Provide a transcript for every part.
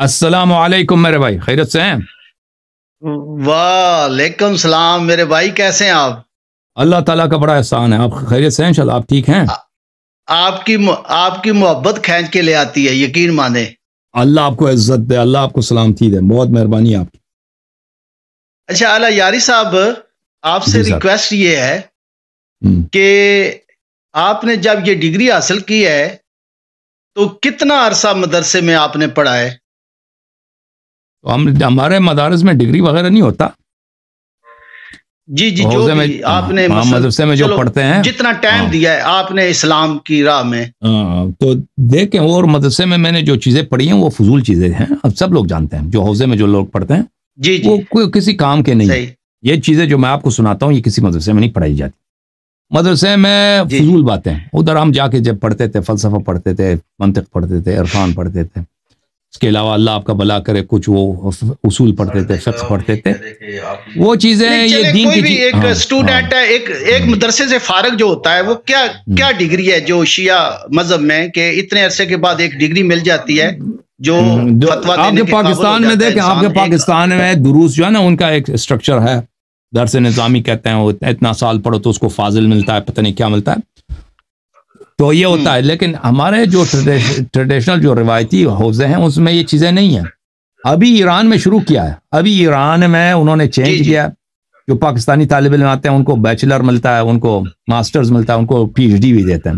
السلام علیکم میرے بھائی خیرت سے ہیں وعلیکم السلام میرے بھائی کیسے ہیں آپ اللہ تعالیٰ کا بڑا احسان ہے آپ خیرت سے ہیں آپ ٹھیک ہیں آپ کی آپ کی محبت کھینچ کے لے آتی ہے یقین مانے اللہ آپ کو عزت دے اللہ آپ کو سلامتی دے بہت مہربانی آپ کی اچھا اللہ یاری صاحب آپ سے ریکویسٹ جی یہ ہے کہ آپ نے جب یہ ڈگری حاصل کی ہے تو کتنا عرصہ مدرسے میں آپ نے پڑھا ہے تو ہم ہمارے مدارس میں ڈگری وغیرہ نہیں ہوتا جی جی جو بھی آپ نے ہاں، مدرسے میں جو پڑھتے ہیں جتنا ٹائم ہاں۔ دیا ہے آپ نے اسلام کی راہ میں ہاں، تو دیکھیں اور مدرسے میں میں نے جو چیزیں پڑھی ہیں وہ فضول چیزیں ہیں اب سب لوگ جانتے ہیں جو حوضے میں جو لوگ پڑھتے ہیں جی جی وہ کسی کام کے نہیں یہ چیزیں جو میں آپ کو سناتا ہوں یہ کسی مدرسے میں نہیں پڑھائی جاتی مدرسے میں جی، جی۔ فضول باتیں ادھر ہم جا کے جب پڑھتے تھے فلسفہ پڑھتے تھے منطق پڑھتے تھے عرفان پڑھتے تھے اس کے علاوہ اللہ آپ کا بلا کرے کچھ وہ اصول پڑھتے تھے فقہ پڑھتے تھے وہ چیزیں یہ دین کی ایک اسٹوڈنٹ ہاں۔ ہاں۔ مدرسے سے فارغ جو ہوتا ہے وہ کیا ہاں۔ کیا ڈگری ہے جو شیعہ مذہب میں کہ اتنے عرصے کے بعد ایک ڈگری مل جاتی ہے جو کے کے آپ پاکستان میں دروس جو ہے نا ان کا ایک اسٹرکچر ہے درس نظامی کہتے ہیں وہ اتنا سال پڑھو تو اس کو فاضل ملتا ہے پتہ نہیں کیا ملتا ہے تو یہ ہوتا ہے لیکن ہمارے جو ٹریڈیشنل جو روایتی حوضے ہیں اس میں یہ چیزیں نہیں ہیں ابھی ایران میں شروع کیا ہے ابھی ایران میں انہوں نے چینج جی، جی۔ کیا جو پاکستانی طالب علم آتے ہیں ان کو بیچلر ملتا ہے ان کو ماسٹرز ملتا ہے ان کو پی ایچ ڈی بھی دیتے ہیں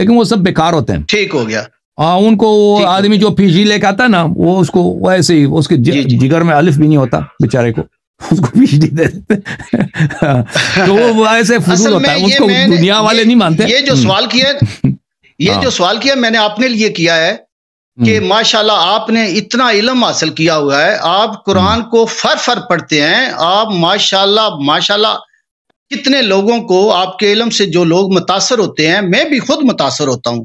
لیکن وہ سب بیکار ہوتے ہیں ٹھیک ہو گیا ان کو آدمی جو پی ایچ ڈی لے کے آتا ہے نا وہ اس کو ایسے ہی اس کے جی، جگر میں الف بھی نہیں ہوتا بیچارے کو یہ جو سوال کیا یہ جو ہاں۔ سوال کیا میں نے آپ نے لیے کیا ہے کہ ماشاء اللہ آپ نے اتنا علم حاصل کیا ہوا ہے آپ قرآن کو فر فر پڑھتے ہیں آپ ماشاء اللہ ماشاء اللہ کتنے لوگوں کو آپ کے علم سے جو لوگ متاثر ہوتے ہیں میں بھی خود متاثر ہوتا ہوں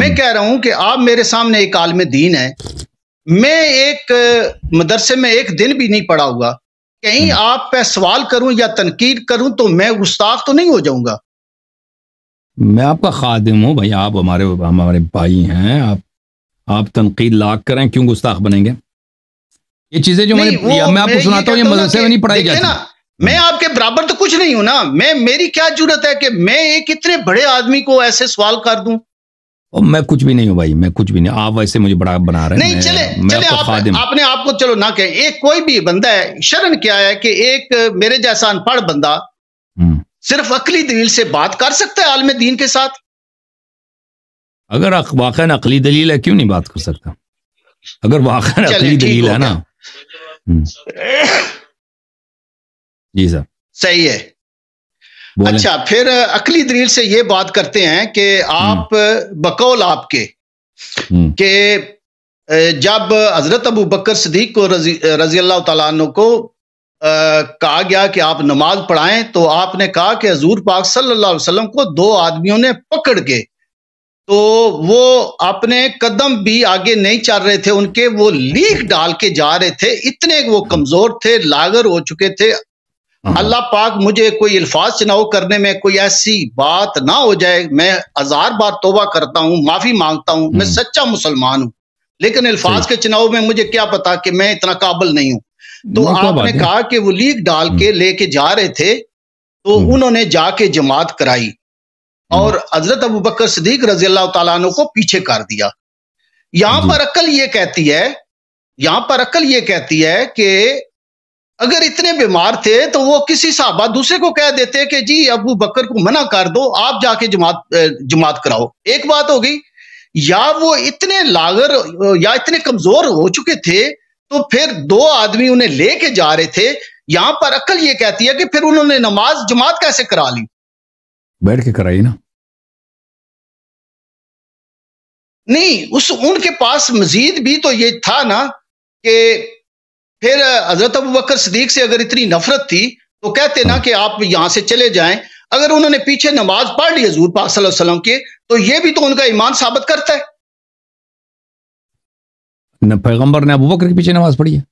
میں کہہ رہا ہوں کہ آپ میرے سامنے ایک عالم دین ہے میں ایک مدرسے میں ایک دن بھی نہیں پڑا ہوا کہیں آپ پہ سوال کروں یا تنقید کروں تو میں گستاخ تو نہیں ہو جاؤں گا میں آپ کا خادم ہوں بھائی آپ ہمارے ہمارے بھائی ہیں آپ آپ تنقید لاگ کریں کیوں گستاخ بنیں گے یہ چیزیں جو میں آپ کو سناتا ہوں یہ مدرسے میں میں نہیں پڑھائی جاتی ہاں۔ آپ کے برابر تو کچھ نہیں ہوں نا میں میری کیا ضرورت ہے کہ میں ایک اتنے بڑے آدمی کو ایسے سوال کر دوں میں کچھ بھی نہیں ہوں بھائی میں کچھ بھی نہیں آپ ویسے مجھے بڑا بنا رہے نہیں چلے آپ آپ نے کو چلو نہ ایک کوئی بھی بندہ ہے ہے شرن کیا کہ ایک میرے جیسا ان پڑھ بندہ صرف عقلی دلیل سے بات کر سکتا ہے عالم دین کے ساتھ اگر واقعہ عقلی دلیل ہے کیوں نہیں بات کر سکتا اگر نا دلیل ہے جی صاحب صحیح ہے اچھا پھر اقلی دریل سے یہ بات کرتے ہیں کہ آپ بقول آپ کے کہ جب حضرت ابو بکر صدیق کو رضی اللہ تعالیٰ عنہ کو کہا گیا کہ آپ نماز پڑھائیں تو آپ نے کہا کہ حضور پاک صلی اللہ علیہ وسلم کو دو آدمیوں نے پکڑ کے تو وہ اپنے قدم بھی آگے نہیں چل رہے تھے ان کے وہ لیک ڈال کے جا رہے تھے اتنے وہ کمزور تھے لاغر ہو چکے تھے اللہ پاک مجھے کوئی الفاظ چناؤ کرنے میں کوئی ایسی بات نہ ہو جائے میں ہزار بار توبہ کرتا ہوں معافی مانگتا ہوں میں سچا مسلمان ہوں لیکن الفاظ کے چناؤ میں مجھے کیا پتا کہ میں اتنا قابل نہیں ہوں تو آپ نے کہا کہ وہ لیک ڈال کے لے کے جا رہے تھے تو انہوں نے جا کے جماعت کرائی اور حضرت ابو بکر صدیق رضی اللہ تعالیٰ عنہ کو پیچھے کر دیا یہاں جی. پر عقل یہ کہتی ہے یہاں پر عقل یہ کہتی ہے کہ اگر اتنے بیمار تھے تو وہ کسی صحابہ دوسرے کو کہہ دیتے کہ جی ابو بکر کو منع کر دو آپ جا کے جماعت جماعت کراؤ ایک بات ہو گئی یا وہ اتنے لاغر یا اتنے کمزور ہو چکے تھے تو پھر دو آدمی انہیں لے کے جا رہے تھے یہاں پر عقل یہ کہتی ہے کہ پھر انہوں نے نماز جماعت کیسے کرا لی بیٹھ کے کرائی نا نہیں اس ان کے پاس مزید بھی تو یہ تھا نا کہ پھر حضرت ابو بکر صدیق سے اگر اتنی نفرت تھی تو کہتے نا کہ آپ یہاں سے چلے جائیں اگر انہوں نے پیچھے نماز پڑھ لی حضور پاک صلی اللہ علیہ وسلم کے تو یہ بھی تو ان کا ایمان ثابت کرتا ہے پیغمبر نے ابو بکر کے پیچھے نماز پڑھی ہے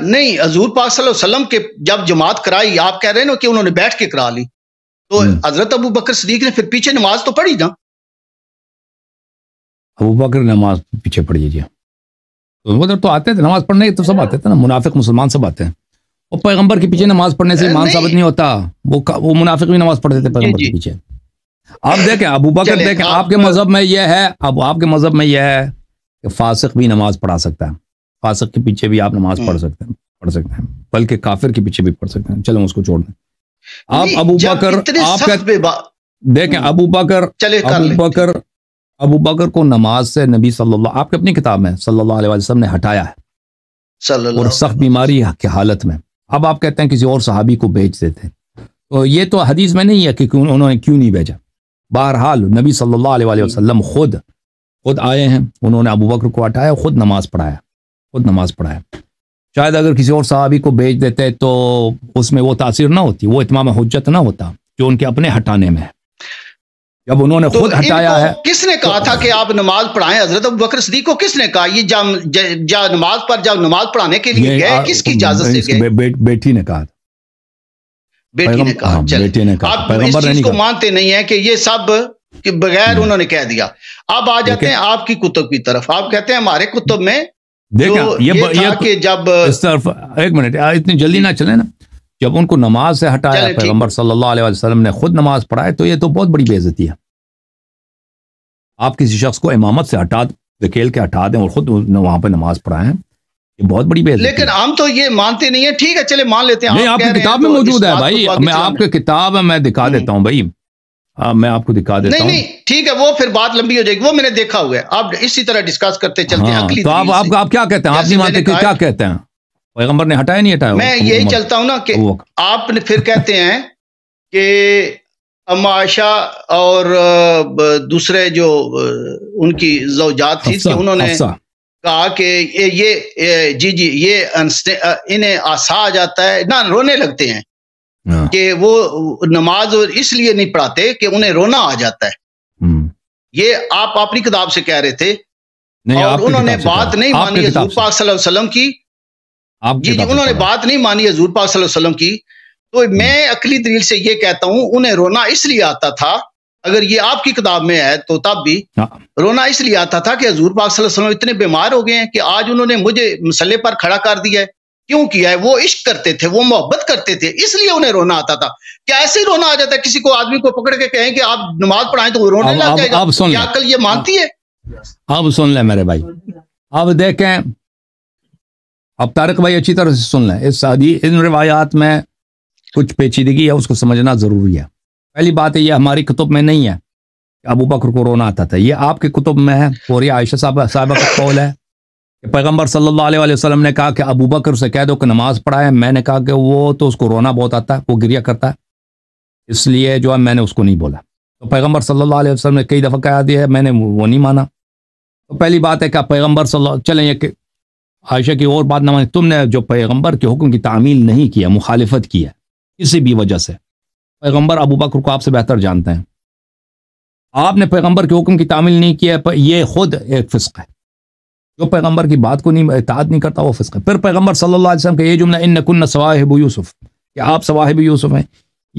نہیں حضور پاک صلی اللہ علیہ وسلم کے جب جماعت کرائی آپ کہہ رہے نا کہ انہوں نے بیٹھ کے کرا لی تو حضرت ابو بکر صدیق نے پھر پیچھے نماز تو پڑھی نا ابو بکر نماز پیچھے پڑھی جی تو وہ تو آتے تھے نماز پڑھنے تو سب آتے تھے نا منافق مسلمان سب آتے ہیں وہ پیغمبر کے پیچھے نماز پڑھنے سے ایمان ثابت نہیں ہوتا وہ منافق بھی نماز پڑھتے تھے جی، پیغمبر جی۔ کے پیچھے آپ دیکھیں ابو بکر دیکھیں آپ کے مذہب میں یہ ہے اب آپ کے مذہب میں یہ ہے کہ فاسق بھی نماز پڑھا سکتا ہے فاسق کے پیچھے بھی آپ نماز پڑھ سکتے ہیں پڑھ سکتے ہیں بلکہ کافر کے پیچھے بھی پڑھ سکتے ہیں چلو اس کو چھوڑ دیں آپ ابو بکر آپ دیکھیں ابو بکر ابو بکر ابو بکر کو نماز سے نبی صلی اللہ آپ کی اپنی کتاب میں صلی اللہ علیہ وسلم نے ہٹایا ہے اور سخت بیماری حالت میں اب آپ کہتے ہیں کسی اور صحابی کو بھیج دیتے تو تو یہ حدیث میں نہیں ہے کہ کیوں نہیں بھیجا بہرحال نبی صلی اللہ علیہ وسلم خود خود آئے ہیں انہوں نے ابو بکر کو ہٹایا خود نماز پڑھایا خود نماز پڑھایا شاید اگر کسی اور صحابی کو بھیج دیتے تو اس میں وہ تاثیر نہ ہوتی وہ اتمام حجت نہ ہوتا جو ان کے اپنے ہٹانے میں ہے جب انہوں نے خود ہٹایا ہے کس نے کہا تھا کہ آپ نماز پڑھائیں حضرت ابو بکر صدیق کو کس نے کہا یہ جا نماز پر جا نماز پڑھانے کے لیے گئے کس کی اجازت سے گئے بیٹی نے کہا تھا بیٹی نے کہا ہاں، آپ اس چیز کو مانتے نہیں ہیں کہ یہ سب بغیر ہاں۔ انہوں نے کہہ دیا اب آ جاتے ہیں آپ کی کتب کی طرف آپ کہتے ہیں ہمارے کتب میں یہ تھا کہ جب ایک منٹ اتنی جلدی نہ چلیں نا جب ان کو نماز سے ہٹایا پیغمبر صلی اللہ علیہ وسلم نے خود نماز پڑھائے تو یہ تو بہت بڑی بیزتی ہے آپ کسی شخص کو امامت سے ہٹا دکیل کے ہٹا دیں اور خود وہاں پہ نماز پڑھائیں یہ بہت بڑی بے لیکن ہم تو یہ مانتے نہیں ہیں ٹھیک ہے چلے مان لیتے ہیں آپ کی کتاب میں موجود ہے بھائی میں آپ کی کتاب میں دکھا دیتا ہوں بھائی میں آپ کو دکھا دیتا ہوں نہیں نہیں ٹھیک ہے وہ پھر بات لمبی ہو جائے گی وہ میں نے دیکھا ہوا ہے آپ اسی طرح ڈسکس کرتے چلتے ہیں ہاں، تو آپ کیا کہتے ہیں آپ نہیں مانتے کیا کہتے ہیں پیغمبر نے ہٹایا نہیں ہٹایا میں یہی چلتا ہوں نا کہ آپ پھر کہتے ہیں کہ معاشہ اور دوسرے جو ان کی زوجات تھی کہ انہوں نے کہا کہ یہ جی جی یہ انہیں آسا آ جاتا ہے نہ رونے لگتے ہیں ہاں۔ کہ وہ نماز اس لیے نہیں پڑھاتے کہ انہیں رونا آ جاتا ہے یہ آپ اپنی کتاب سے کہہ رہے تھے اور انہوں نے جی، جی، بات نہیں مانی حضور پاک صلی اللہ علیہ وسلم کی جی جی انہوں نے بات نہیں مانی حضور پاک صلی اللہ علیہ وسلم کی تو میں اکلی دلیل سے یہ کہتا ہوں انہیں رونا اس لیے آتا تھا اگر یہ آپ کی کتاب میں ہے تو تب بھی ہاں۔ رونا اس لیے آتا تھا کہ حضور پاک صلی اللہ علیہ وسلم اتنے بیمار ہو گئے ہیں کہ آج انہوں نے مجھے مسئلے پر کھڑا کر دیا ہے کیوں کیا ہے وہ عشق کرتے تھے وہ محبت کرتے تھے اس لیے انہیں رونا آتا تھا کیا ایسے رونا آ جاتا ہے کسی کو آدمی کو پکڑ کے کہیں کہ آپ نماز پڑھائیں تو وہ رونے لگ جائے کیا کل یہ مانتی ہے سن لیں میرے بھائی آپ دیکھیں آپ تارک بھائی اچھی طرح سے سن لیں اس روایات میں کچھ پیچیدگی ہے اس کو سمجھنا ضروری ہے پہلی بات ہے یہ ہماری کتب میں نہیں ہے کہ ابو بکر کو رونا آتا تھا یہ آپ کے کتب میں ہے اور یہ عائشہ صاحبہ صاحبہ کا قول ہے کہ پیغمبر صلی اللہ علیہ وآلہ وسلم نے کہا کہ ابو بکر اسے دو کہ نماز پڑھائے میں نے کہا کہ وہ تو اس کو رونا بہت آتا ہے وہ گریا کرتا ہے اس لیے جو ہے میں نے اس کو نہیں بولا تو پیغمبر صلی اللہ علیہ وسلم نے کئی دفعہ کہا دیا ہے میں نے وہ نہیں مانا تو پہلی بات ہے کہ پیغمبر صلی اللہ چلیں یہ کہ عائشہ کی اور بات نہ مانی تم نے جو پیغمبر کے حکم کی تعمیل نہیں کیا مخالفت کی ہے کسی بھی وجہ سے پیغمبر ابو بکر کو آپ سے بہتر جانتے ہیں آپ نے پیغمبر کے حکم کی تعمیل نہیں کیا یہ خود ایک فسق ہے جو پیغمبر کی بات کو نہیں اطاعت نہیں کرتا وہ فسق ہے پھر پیغمبر صلی اللہ علیہ وسلم کا یہ جملہ ان کن صواحب یوسف کہ آپ صواحب یوسف ہیں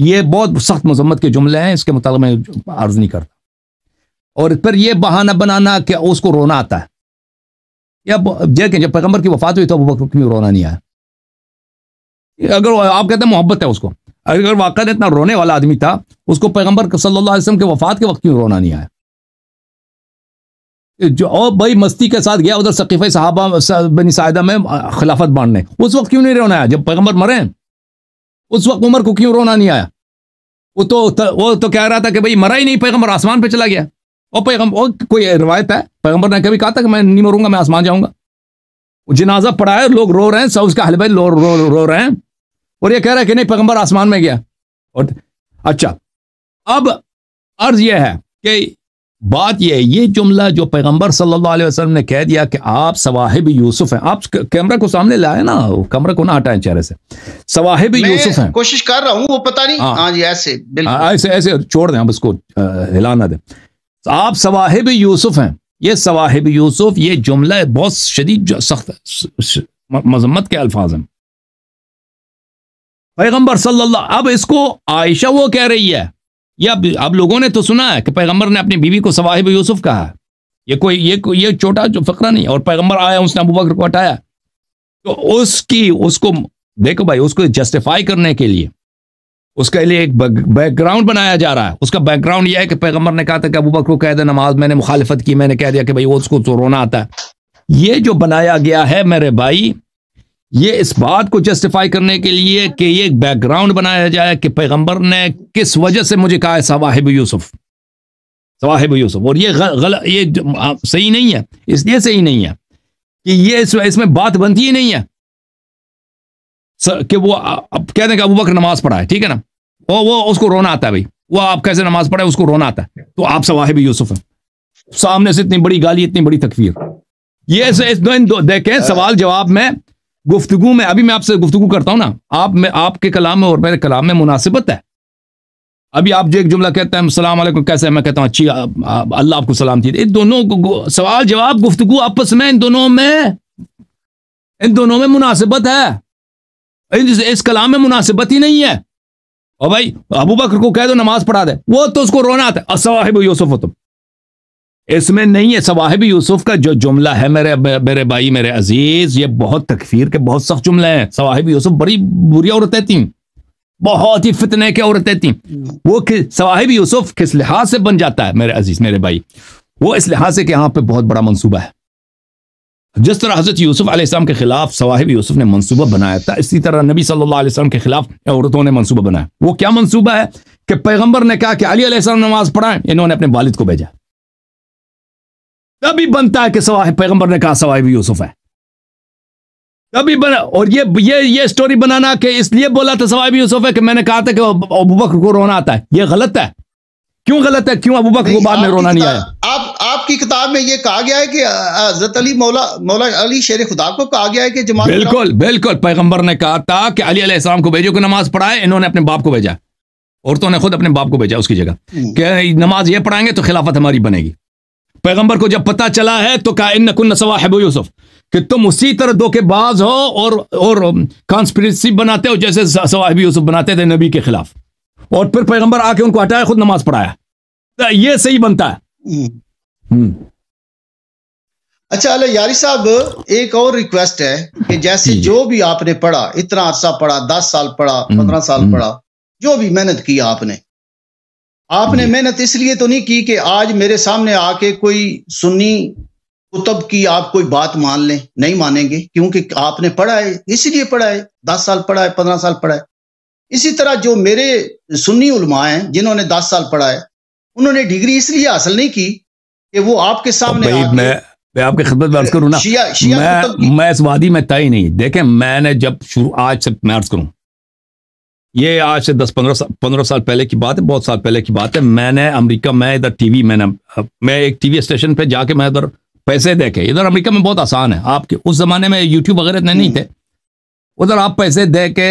یہ بہت سخت مذمت کے جملے ہیں اس کے متعلق میں عرض نہیں کرتا اور پھر یہ بہانہ بنانا کہ اس کو رونا آتا ہے یا جب پیغمبر کی وفات ہوئی تو ابو بکر کیوں رونا نہیں آیا اگر آپ کہتے ہیں محبت ہے اس کو اگر واقعہ اتنا رونے والا آدمی تھا اس کو پیغمبر صلی اللہ علیہ وسلم کے وفات کے وقت کیوں رونا نہیں آیا جو او بھائی مستی کے ساتھ گیا ادھر ثقیفۂ صحابہ بنی سائدہ میں خلافت بانٹنے اس وقت کیوں نہیں رونا آیا جب پیغمبر مرے اس وقت عمر کو کیوں رونا نہیں آیا وہ تو وہ تو کہہ رہا تھا کہ بھائی مرا ہی نہیں پیغمبر آسمان پہ چلا گیا اور پیغمبر کوئی روایت ہے پیغمبر نے کبھی کہا تھا کہ میں نہیں مروں گا میں آسمان جاؤں گا جنازہ پڑھا ہے لوگ رو رہے ہیں سوچ کا حلبے بھائی رو رو رہے ہیں اور یہ کہہ رہا ہے کہ نہیں پیغمبر آسمان میں گیا اور اچھا اب عرض یہ ہے کہ بات یہ ہے یہ جملہ جو پیغمبر صلی اللہ علیہ وسلم نے کہہ دیا کہ آپ سواہب یوسف ہیں آپ کیمرہ کو سامنے لائے نا کیمرہ کو نہ ہٹائیں چہرے سے سواہب یوسف ہیں کوشش کر رہا ہوں وہ پتہ نہیں ہاں, ہاں جی ایسے ہاں، ایسے ایسے چھوڑ دیں ہم اس کو ہلانا دیں آپ سواہب یوسف ہیں یہ سواہب یوسف یہ جملہ بہت شدید سخت مذمت کے الفاظ ہیں پیغمبر صلی اللہ اب اس کو عائشہ وہ کہہ رہی ہے یہ اب اب لوگوں نے تو سنا ہے کہ پیغمبر نے اپنی بیوی کو صواحب یوسف کہا یہ کوئی یہ یہ چھوٹا جو فقرہ نہیں اور پیغمبر آیا اس نے ابو بکر کو ہٹایا تو اس کی اس کو دیکھو بھائی اس کو جسٹیفائی کرنے کے لیے اس کے لیے ایک بیک گراؤنڈ بنایا جا رہا ہے اس کا بیک گراؤنڈ یہ ہے کہ پیغمبر نے کہا تھا کہ ابو بکر کو کہہ دے نماز میں نے مخالفت کی میں نے کہہ دیا کہ بھائی وہ اس کو تو رونا آتا ہے یہ جو بنایا گیا ہے میرے بھائی یہ اس بات کو جسٹیفائی کرنے کے لیے کہ یہ ایک بیک گراؤنڈ بنایا جائے کہ پیغمبر نے کس وجہ سے مجھے کہا ہے صواہب یوسف صواحب یوسف اور یہ یہ صحیح نہیں ہے اس لیے صحیح نہیں ہے کہ یہ اس, اس میں بات بنتی ہی نہیں ہے کہ وہ دیں کہ ابو بکر نماز پڑھا ہے ٹھیک ہے نا وہ وہ اس کو رونا آتا ہے بھائی وہ آپ کیسے نماز پڑھے اس کو رونا آتا ہے تو آپ صواہب یوسف ہیں سامنے سے اتنی بڑی گالی اتنی بڑی تکفیر یہ دیکھیں سوال جواب میں گفتگو میں ابھی میں آپ سے گفتگو کرتا ہوں نا آپ میں آپ کے کلام میں اور میرے کلام میں مناسبت ہے ابھی آپ جو ایک جملہ کہتے ہیں السلام علیکم کیسے میں کہتا ہوں اچھی اللہ آپ کو سلام تھی ان دونوں سوال جواب گفتگو آپس میں ان دونوں میں ان دونوں میں مناسبت ہے اس کلام میں مناسبت ہی نہیں ہے اور بھائی ابو بکر کو کہہ دو نماز پڑھا دے وہ تو اس کو رونا تھا صاحب یوسف ہو تم اس میں نہیں ہے سواہب یوسف کا جو جملہ ہے میرے میرے بھائی میرے عزیز یہ بہت تکفیر کے بہت سخت جملے ہیں صواہب یوسف بڑی بری عورتیں تھیں بہت ہی فتنے کی عورتیں تھیں وہ سواہب یوسف کس لحاظ سے بن جاتا ہے میرے عزیز میرے بھائی وہ اس لحاظ سے کہ یہاں پہ بہت بڑا منصوبہ ہے جس طرح حضرت یوسف علیہ السلام کے خلاف سواہب یوسف نے منصوبہ بنایا تھا اسی طرح نبی صلی اللہ علیہ وسلم کے خلاف عورتوں نے منصوبہ بنایا وہ کیا منصوبہ ہے کہ پیغمبر نے کہا کہ علی علیہ السلام نماز پڑھائیں انہوں نے اپنے والد کو بھیجا کبھی بنتا ہے کہ سوائے پیغمبر نے کہا سوائے بھی یوسف ہے کبھی بنا اور یہ یہ یہ سٹوری بنانا کہ اس لیے بولا تھا سوائے بھی یوسف ہے کہ میں نے کہا تھا کہ ابو بکر کو رونا آتا ہے یہ غلط ہے کیوں غلط ہے کیوں ابو بکر کو بعد میں رونا نہیں آیا آپ آپ کی کتاب میں یہ کہا گیا ہے کہ حضرت علی مولا مولا علی شیر خدا کو کہا گیا ہے کہ جماعت بالکل بالکل پیغمبر نے کہا تھا کہ علی علیہ السلام کو بھیجو کہ نماز پڑھائے انہوں نے اپنے باپ کو بھیجا عورتوں نے خود اپنے باپ کو بھیجا اس کی جگہ کہ نماز یہ پڑھائیں گے تو خلافت ہماری بنے گی پیغمبر کو جب پتا چلا ہے تو صواحب یوسف کہ تم اسی طرح کے خلاف اور پھر پیغمبر آ کے ان کو ہٹایا خود نماز پڑھایا یہ صحیح بنتا ہے اچھا اللہ یاری صاحب ایک اور ریکویسٹ ہے کہ جیسے جی۔ جو بھی آپ نے پڑھا اتنا عرصہ پڑھا دس سال پڑھا پندرہ سال پڑھا جو بھی محنت کی آپ نے آپ نے جی۔ محنت اس لیے تو نہیں کی کہ آج میرے سامنے آ کے کوئی سنی کتب کی آپ کوئی بات مان لیں نہیں مانیں گے کیونکہ آپ نے پڑھا ہے اس لیے پڑھا ہے دس سال پڑھا ہے پندرہ سال پڑھا ہے اسی طرح جو میرے سنی علماء ہیں جنہوں نے دس سال پڑھا ہے انہوں نے ڈگری اس لیے حاصل نہیں کی کہ وہ آپ کے سامنے خدمت میں عرض کروں نا میں میں میں اس وادی نہیں دیکھیں نے جب شروع آج سے میں عرض کروں یہ آج سے دس پندرہ سال پندرہ سال پہلے کی بات ہے بہت سال پہلے کی بات ہے میں نے امریکہ میں ادھر ٹی وی میں نے میں ایک ٹی وی اسٹیشن پہ جا کے میں ادھر پیسے دے کے ادھر امریکہ میں بہت آسان ہے آپ کے اس زمانے میں یوٹیوب وغیرہ اتنے نہیں تھے ادھر آپ پیسے دے کے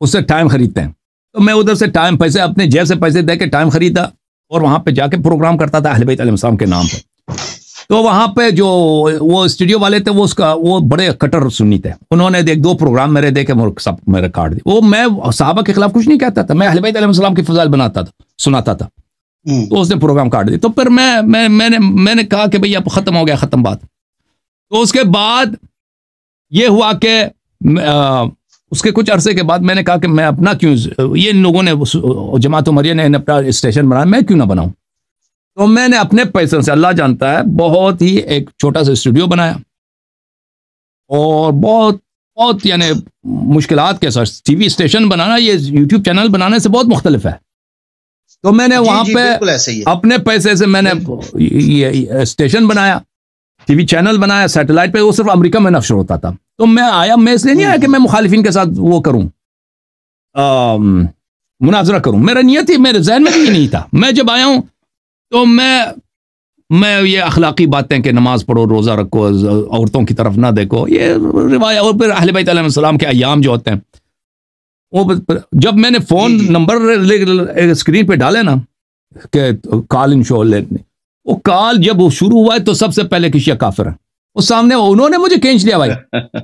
اس سے ٹائم خریدتے ہیں تو میں ادھر سے ٹائم پیسے اپنے جیب سے پیسے دے کے ٹائم خریدا اور وہاں پہ جا کے پروگرام کرتا تھا اہل بیت علیہ السلام کے نام پہ تو وہاں پہ جو وہ اسٹوڈیو والے تھے وہ اس کا وہ بڑے کٹر سنی تھے انہوں نے دیکھ دو پروگرام میرے دیکھے سب میرے کاٹ دی وہ میں صحابہ کے خلاف کچھ نہیں کہتا تھا میں حجبید علیہ السلام کی فضائل بناتا تھا سناتا تھا تو اس نے پروگرام کاٹ دی تو پھر میں میں میں نے میں نے کہا کہ بھائی اب ختم ہو گیا ختم بات تو اس کے بعد یہ ہوا کہ اس کے کچھ عرصے کے بعد میں نے کہا کہ میں اپنا کیوں یہ ان لوگوں نے جماعت و مریہ نے اپنا اسٹیشن بنایا میں کیوں نہ بناؤں تو میں نے اپنے پیسوں سے اللہ جانتا ہے بہت ہی ایک چھوٹا سا اسٹوڈیو بنایا اور بہت بہت یعنی مشکلات کے ساتھ ٹی وی اسٹیشن بنانا یہ یوٹیوب چینل بنانے سے بہت مختلف ہے تو میں نے جی، وہاں جی، پہ اپنے پیسے سے میں نے یہ اسٹیشن بنایا ٹی وی چینل بنایا سیٹلائٹ پہ وہ صرف امریکہ میں نفشر ہوتا تھا تو میں آیا میں اس لیے نہیں آیا کہ میں مخالفین کے ساتھ وہ کروں مناظرہ کروں میرا نیت ہی میرے ذہن میں بھی نہیں تھا میں جب آیا ہوں تو میں میں یہ اخلاقی باتیں کہ نماز پڑھو روزہ رکھو عورتوں کی طرف نہ دیکھو یہ روایت اور پھر اہل بیت علیہ السلام کے ایام جو ہوتے ہیں وہ جب میں نے فون جی، جی۔ نمبر اسکرین پہ ڈالے نا کہ کال ان شاء اللہ وہ کال جب شروع ہوا ہے تو سب سے پہلے کشیا کافر ہے اس سامنے انہوں نے مجھے کھینچ لیا بھائی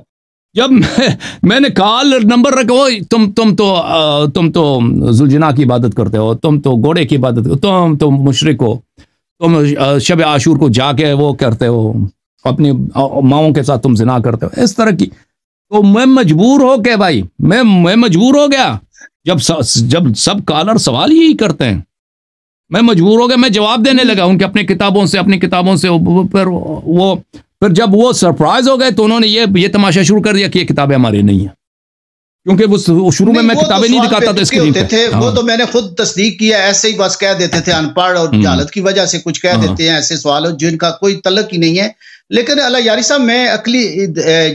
جب میں نے کال نمبر رکھو تم تم تو تم تو زلجنا کی عبادت کرتے ہو تم تو گھوڑے کی عبادت تم مشرق ہو تم شب عاشور کو جا کے وہ کرتے ہو اپنی ماؤں کے ساتھ تم زنا کرتے ہو اس طرح کی تو میں مجبور ہو کے بھائی میں میں مجبور ہو گیا جب جب سب کالر سوال یہی کرتے ہیں میں مجبور ہو گیا میں جواب دینے لگا ان کے اپنے کتابوں سے اپنی کتابوں سے پھر وہ پھر جب وہ سرپرائز ہو گئے تو انہوں نے یہ تماشا شروع کر دیا کہ یہ کتابیں ہماری نہیں ہیں کیونکہ وہ شروع میں میں کتابیں نہیں دکھاتا تھا وہ ہاں۔ تو میں نے خود تصدیق کیا ایسے ہی بس کہہ دیتے تھے ان پڑھ اور جہالت کی وجہ سے کچھ کہہ ہاں۔ دیتے ہیں ایسے سوال جن کا کوئی تلق ہی نہیں ہے لیکن اللہ یاری صاحب میں اقلی